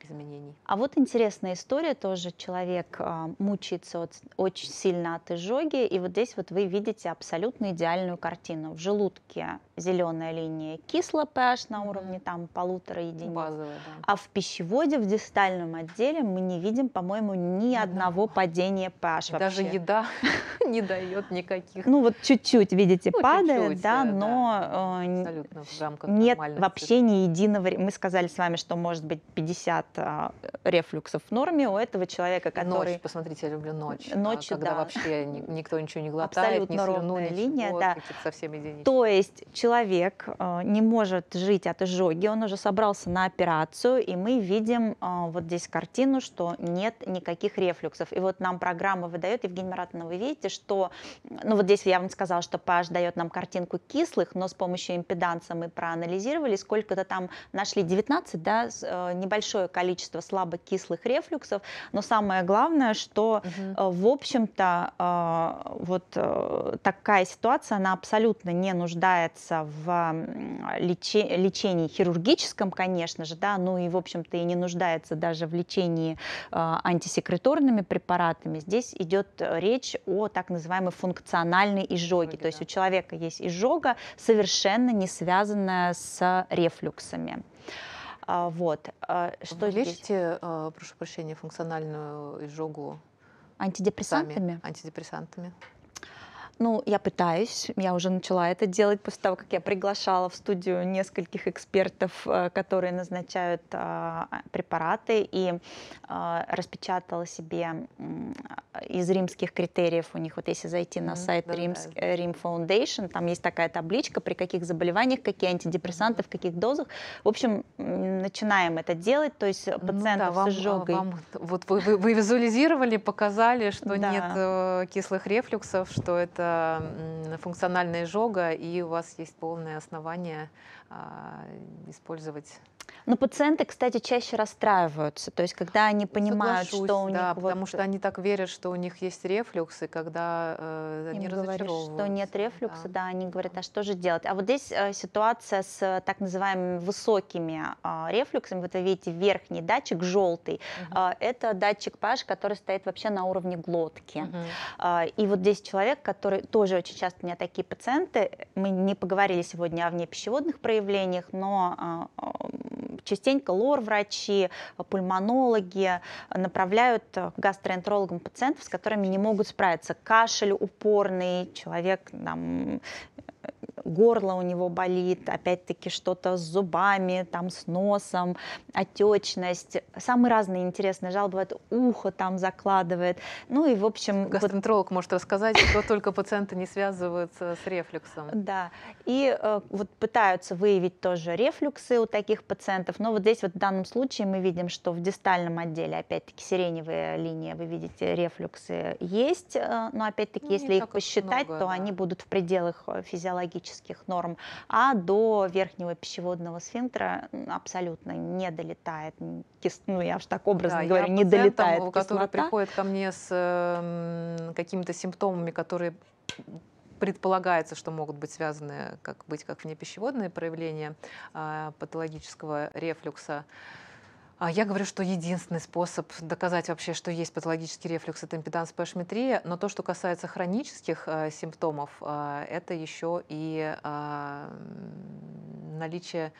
изменений. А вот интересная история тоже. Человек э, мучается от, очень сильно от изжоги, и вот здесь вот вы видите абсолютно идеальную картину. В желудке зеленая линия кисло pH на уровне там полутора единиц, Базовая, да. а в пищеводе, в дистальном отделе мы не видим, по-моему, ни одного да. падения pH вообще. Даже еда (laughs) не дает никаких. Ну вот чуть-чуть, видите, ну, падает, чуть-чуть, да, да, но э, нет вообще ни единого... Мы сказали с вами, что может быть 50 а, рефлюксов в норме, у этого человека, который... Ночь, посмотрите, я люблю ночь. А, Ночью, Когда да. вообще никто ничего не глотает, Абсолютно ни слюну, линия, да. совсем единиц. То есть человек а, не может жить от изжоги, он уже собрался на операцию, и мы видим вот здесь картину, что нет никаких рефлюксов. И вот нам программа выдает, Евгений Маратовна, вы видите, что... Ну вот здесь я вам сказала, что PH дает нам картинку кислых, но с помощью импеданса мы проанализировали, сколько-то там нашли 19, да, э, небольшое количество количество слабокислых рефлюксов, но самое главное, что, угу. в общем-то, э, вот э, такая ситуация, она абсолютно не нуждается в лече- лечении хирургическом, конечно же, да, ну и, в общем-то, и не нуждается даже в лечении антисекреторными препаратами. Здесь идет речь о так называемой функциональной изжоге, то есть у человека есть изжога, совершенно не связанная с рефлюксами. А, вот. А, что Вы здесь? лечите, а, прошу прощения, функциональную изжогу? Антидепрессантами? Сами, антидепрессантами. Ну, я пытаюсь, я уже начала это делать после того, как я приглашала в студию нескольких экспертов, э, которые назначают э, препараты, и э, распечатала себе из римских критериев, у них вот если зайти на сайт да, Римс, да. Рим Foundation, там есть такая табличка, при каких заболеваниях, какие антидепрессанты, в каких дозах. В общем, начинаем это делать, то есть ну пациентов ну, да, вам, с а, изжогой. Вам, вот вы, вы, вы визуализировали, показали, что да. нет э, кислых рефлюксов, что это это функциональная изжога, и у вас есть полное основание а, использовать но пациенты, кстати, чаще расстраиваются, то есть когда они понимают, Соглашусь, что у них... Да, вот... потому что они так верят, что у них есть рефлюкс, и когда э, они говоришь, что нет рефлюкса, да. да, они говорят, а что же делать? А вот здесь э, ситуация с э, так называемыми высокими э, рефлюксами, вот вы видите, верхний датчик желтый, угу. э, а, это датчик PASH, который стоит вообще на уровне глотки. Угу. Э, и вот здесь человек, который тоже очень часто у меня такие пациенты, мы не поговорили сегодня о внепищеводных проявлениях, но э, частенько лор-врачи, пульмонологи направляют э, к гастроэнтерологам пациентов, с которыми не могут справиться. Кашель упорный, человек там, горло у него болит, опять-таки что-то с зубами, там с носом, отечность. Самые разные интересные жалобы, это ухо там закладывает. Ну и в общем... Гастроэнтеролог вот... может рассказать, что только пациенты не связываются с рефлюксом. Да, и э, вот пытаются выявить тоже рефлюксы у таких пациентов, но вот здесь вот в данном случае мы видим, что в дистальном отделе, опять-таки сиреневые линии, вы видите, рефлюксы есть, э, но опять-таки, ну, если их посчитать, много, то да. они будут в пределах э, физиологических физиологических норм, а до верхнего пищеводного сфинктера абсолютно не долетает, ну я уж так образно да, говорю, не долетает кислота. который приходит ко мне с э, какими-то симптомами, которые предполагается, что могут быть связаны, как быть как внепищеводные проявления э, патологического рефлюкса, а я говорю, что единственный способ доказать вообще, что есть патологический рефлюкс, это импеданс-пэшметрия, но то, что касается хронических э, симптомов, э, это еще и э, наличие...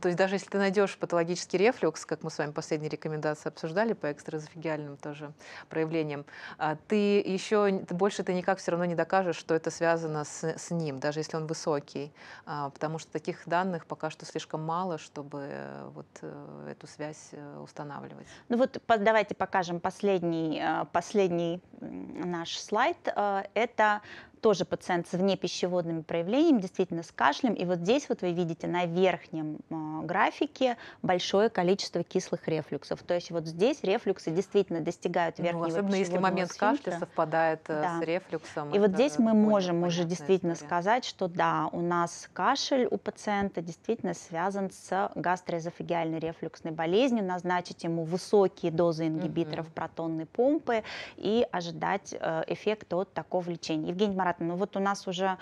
То есть даже если ты найдешь патологический рефлюкс, как мы с вами последние рекомендации обсуждали по экстраэзофигиальным тоже проявлениям, э, ты еще больше ты никак все равно не докажешь, что это связано с, с ним, даже если он высокий, э, потому что таких данных пока что слишком мало, чтобы э, вот э, эту связь осталось э, устанавливать. Ну вот давайте покажем последний, э, последний наш слайд. Э, это тоже пациент с внепищеводными проявлениями, действительно с кашлем. И вот здесь вот вы видите на верхнем а, графике большое количество кислых рефлюксов. То есть вот здесь рефлюксы действительно достигают верхнего ну, Особенно если момент кашля совпадает э, да. с рефлюксом. И вот здесь мы можем уже действительно история. сказать, что да, у нас кашель у пациента действительно связан с гастроэзофагиальной рефлюксной болезнью, назначить ему высокие дозы ингибиторов mm-hmm. протонной помпы и ожидать э, эффект от такого лечения. Евгений Марат приятно. Но вот у нас уже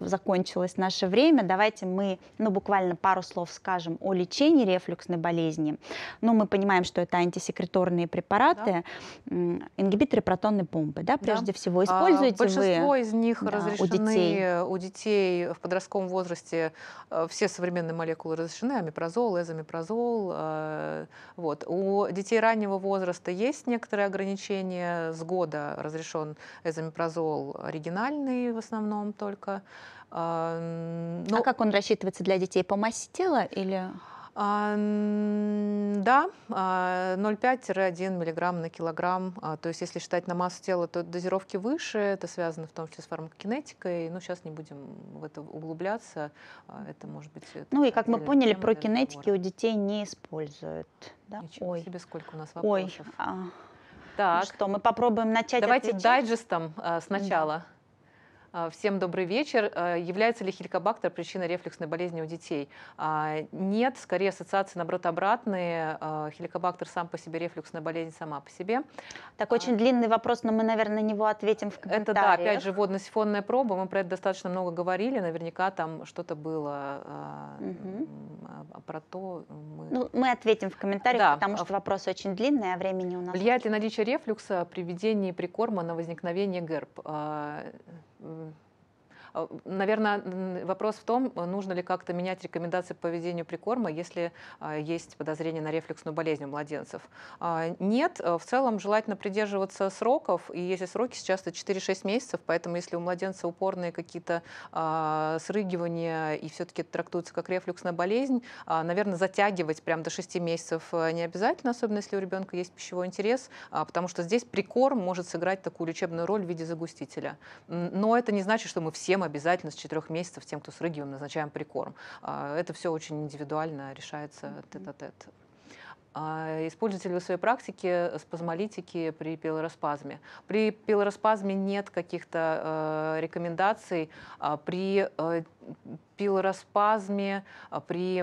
закончилось наше время. Давайте мы ну, буквально пару слов скажем о лечении рефлюксной болезни. Ну, мы понимаем, что это антисекреторные препараты, да. ингибиторы протонной помпы, да, прежде да. всего. А, используете а, Большинство вы, из них да, разрешены у детей. у детей в подростковом возрасте. Э, все современные молекулы разрешены, амипрозол, эзомипрозол. Э, вот. У детей раннего возраста есть некоторые ограничения. С года разрешен эзомипрозол оригинальный в основном только. Но... А ну как он рассчитывается для детей? По массе тела или... Да, 0,5-1 а, миллиграмм на килограмм. А, то есть, если считать на массу тела, то дозировки выше. Это связано в том числе с фармакокинетикой. Но ну, сейчас не будем в это углубляться. А, это может быть... Э, ну и как мы поняли, про кинетики у детей не используют. Да? Ничего Ой. себе, сколько у нас вопросов. Ой. Ну так. Ну что, мы попробуем начать Давайте отвечать? дайджестом сначала. Да. А, всем добрый вечер. А, является ли хеликобактер причиной рефлюксной болезни у детей? А, нет, скорее ассоциации, наоборот, обратные. Хеликобактер сам по себе, рефлюксная болезнь сама по себе. Так, очень а... длинный вопрос, но мы, наверное, на него ответим в комментариях. Это, да, опять же, водно-сифонная проба. Мы про это достаточно много говорили. Наверняка там что-то было угу. про то. Мы... Ну, мы ответим в комментариях, да. потому что вопрос очень длинный, а времени у нас... Влияет ли наличие рефлюкса при ведении прикорма на возникновение ГЭРБ? 嗯。А, наверное, вопрос в том, нужно ли как-то менять рекомендации по поведению прикорма, если а, есть подозрение на рефлюксную болезнь у младенцев. А, нет, в целом желательно придерживаться сроков, и если сроки сейчас это 4-6 месяцев, поэтому если у младенца упорные какие-то срыгивания и все-таки это трактуется как рефлюксная болезнь, наверное, затягивать прям до 6 месяцев э, не обязательно, особенно если у ребенка есть пищевой интерес, потому что здесь прикорм может сыграть такую лечебную роль в виде загустителя. Но это не значит, что мы всем обязательно с 4 месяцев тем, кто с рыгивым, назначаем прикорм. А, это все очень индивидуально решается тет-а-тет. А, используете ли вы в своей практике э, спазмолитики при пилораспазме. При пилораспазме нет каких-то э, рекомендаций. А при э, пилораспазме, а, при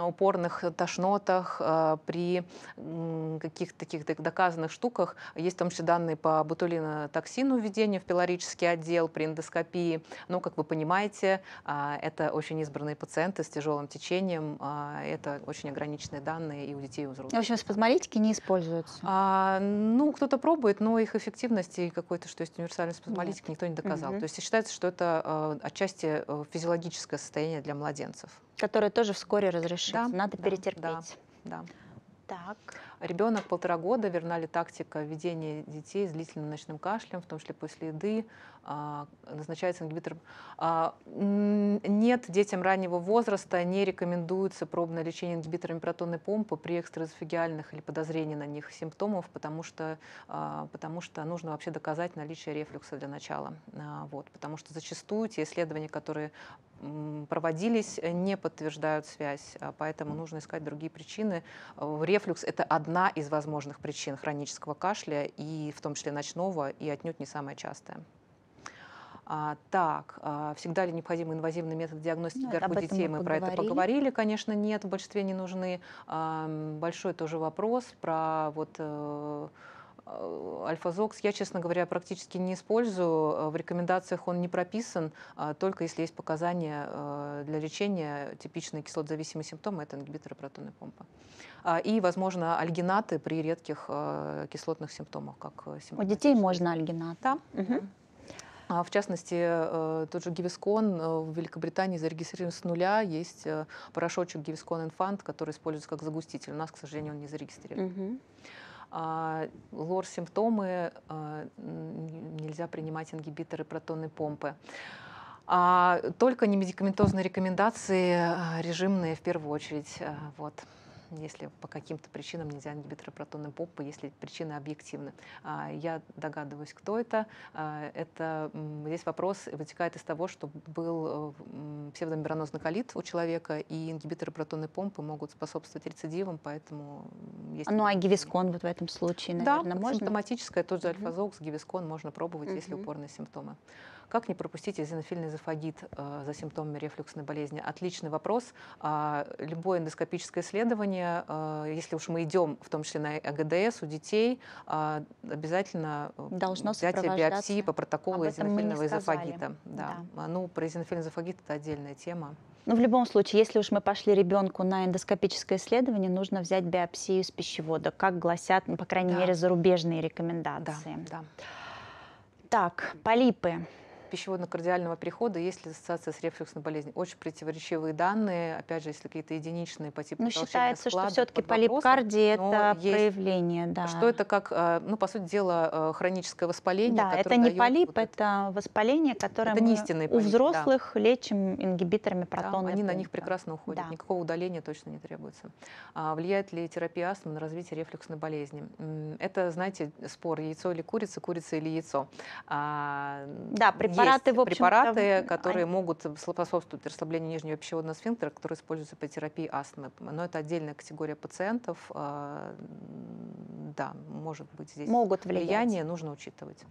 упорных тошнотах, а, при каких-то таких доказанных штуках. Есть в том числе данные по бутулинотоксину введения в пилорический отдел при эндоскопии. Но, как вы понимаете, а, это очень избранные пациенты с тяжелым течением. Это очень ограниченные данные и у детей, и у взрослых. В общем, спазмолитики не используются? А, ну, кто-то пробует, но их эффективность и какой-то, что есть универсальный спазмолитик, Нет. никто не доказал. Угу. То есть считается, что это отчасти э, физиологическое состояние для младенцев. Которое тоже вскоре разрешится, да, надо да, перетерпеть. Да, да. Так. Ребенок полтора года верна тактика введения детей с длительным ночным кашлем, в том числе после еды, а, назначается ингибитор? А, нет, детям раннего возраста не рекомендуется пробное лечение ингибиторами протонной помпы при экстраэзофагиальных или подозрении на них симптомов, потому что, а, потому что нужно вообще доказать наличие рефлюкса для начала. Вот, потому что зачастую те исследования, которые проводились, э, не подтверждают связь, а поэтому нужно искать другие причины. Э, рефлюкс – это одна из возможных причин хронического кашля, и в том числе ночного, и отнюдь не самая частая. А, так, а, всегда ли необходимы инвазивные методы диагностики ну, ГРП детей? Мы, мы про это поговорили, конечно, нет, в большинстве не нужны. большой тоже вопрос про вот э, Э, альфа-зокс, я, честно говоря, практически не использую. Э, в рекомендациях он не прописан, а только если есть показания э, для лечения. Типичные кислотозависимые симптомы – это ингибиторы протонной помпы. А, и, возможно, альгинаты при редких кислотных симптомах. Как симптомы. У детей можно альгинат. Да. Угу. В частности, тот же гивискон в Великобритании зарегистрирован с нуля. Есть порошочек гивискон инфант, который используется как загуститель. У нас, к сожалению, он не зарегистрирован. Угу. А, лор-симптомы, а, нельзя принимать ингибиторы протонной помпы. А только немедикаментозные рекомендации, а, режимные в первую очередь. Вот если по каким-то причинам нельзя ингибиторы протонной попы, если причины объективны. А, я догадываюсь, кто это. А, это здесь вопрос вытекает из того, что был э, псевдомембранозный колит у человека, и ингибиторы протонной помпы могут способствовать рецидивам, поэтому есть... Ну, а гивискон вот в этом случае, наверное, да, можно? симптоматическое, тот же угу. альфазокс, гивискон можно пробовать, если упорные симптомы. Как не пропустить эзинофильный эзофагит э, за симптомами рефлюксной болезни? Отличный вопрос. Э, любое эндоскопическое исследование плане, а, если уж мы идем, в том числе на АГДС э у детей, а, обязательно э, Должно взятие биопсии по протоколу эзинофильного эзофагита. Да. Да. А, ну, про эзинофильный эзофагит это отдельная тема. Ну, в любом случае, если уж мы пошли ребенку на эндоскопическое исследование, нужно взять биопсию с пищевода, как гласят, ну, по крайней да. мере, зарубежные рекомендации. Да, да. Так, полипы пищеводно-кардиального перехода есть ли ассоциация с рефлюксной болезнью. Очень противоречивые данные, опять же, если какие-то единичные по типу Но ну, считается, склада, что все-таки полипкардия – это есть, проявление, да. Что это как, э, ну, по сути дела, э, хроническое воспаление. Да, это не полип, вот это воспаление, которое это не полип, у взрослых да. лечим ингибиторами протонной да, Они пункта. на них прекрасно уходят, да. никакого удаления точно не требуется. А, влияет ли терапия астмы на развитие рефлюксной болезни? Это, знаете, спор, яйцо или курица, курица или яйцо. А, да, при препараты, есть препараты, которые они... могут способствовать расслаблению нижнего пищеводного сфинктера, которые используются по терапии астмы. Но это отдельная категория пациентов. А, да, может быть, здесь могут влияние нужно учитывать.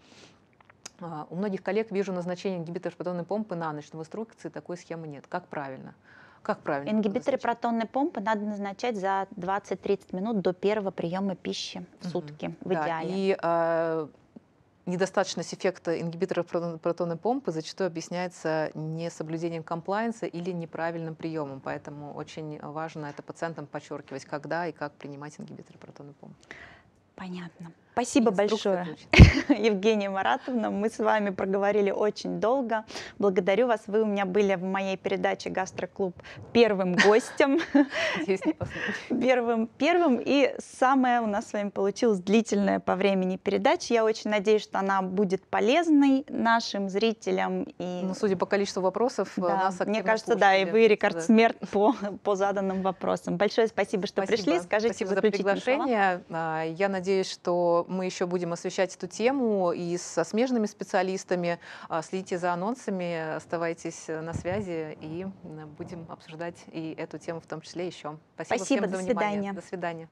А, у многих коллег вижу назначение ингибитора протонной помпы на ночь, но в инструкции такой схемы нет. Как правильно? Как правильно? Ингибиторы протонной помпы надо назначать за 20-30 минут до первого приема пищи в сутки, угу. в да, идеале. И э, недостаточность эффекта ингибиторов протонной помпы зачастую объясняется несоблюдением комплайенса или неправильным приемом. Поэтому очень важно это пациентам подчеркивать, когда и как принимать ингибиторы протонной помпы. Понятно. Спасибо большое, (laughs) Евгения Маратовна. Мы с вами проговорили очень долго. Благодарю вас. Вы у меня были в моей передаче «Гастроклуб» первым (laughs) гостем. (laughs) первым, первым. И самое у нас с вами получилось длительная по времени передача. Я очень надеюсь, что она будет полезной нашим зрителям. И... Ну, судя по количеству вопросов, э, да, нас Мне кажется, да, и вы рекордсмерт э, да. по, по заданным вопросам. Большое спасибо, что спасибо. пришли. Скажите спасибо за приглашение. А, я надеюсь, что мы еще будем освещать эту тему и со смежными специалистами. А, следите за анонсами, оставайтесь э, на связи и будем обсуждать и эту тему в том числе еще. Спасибо, Спасибо всем до свидания. внимание. До свидания.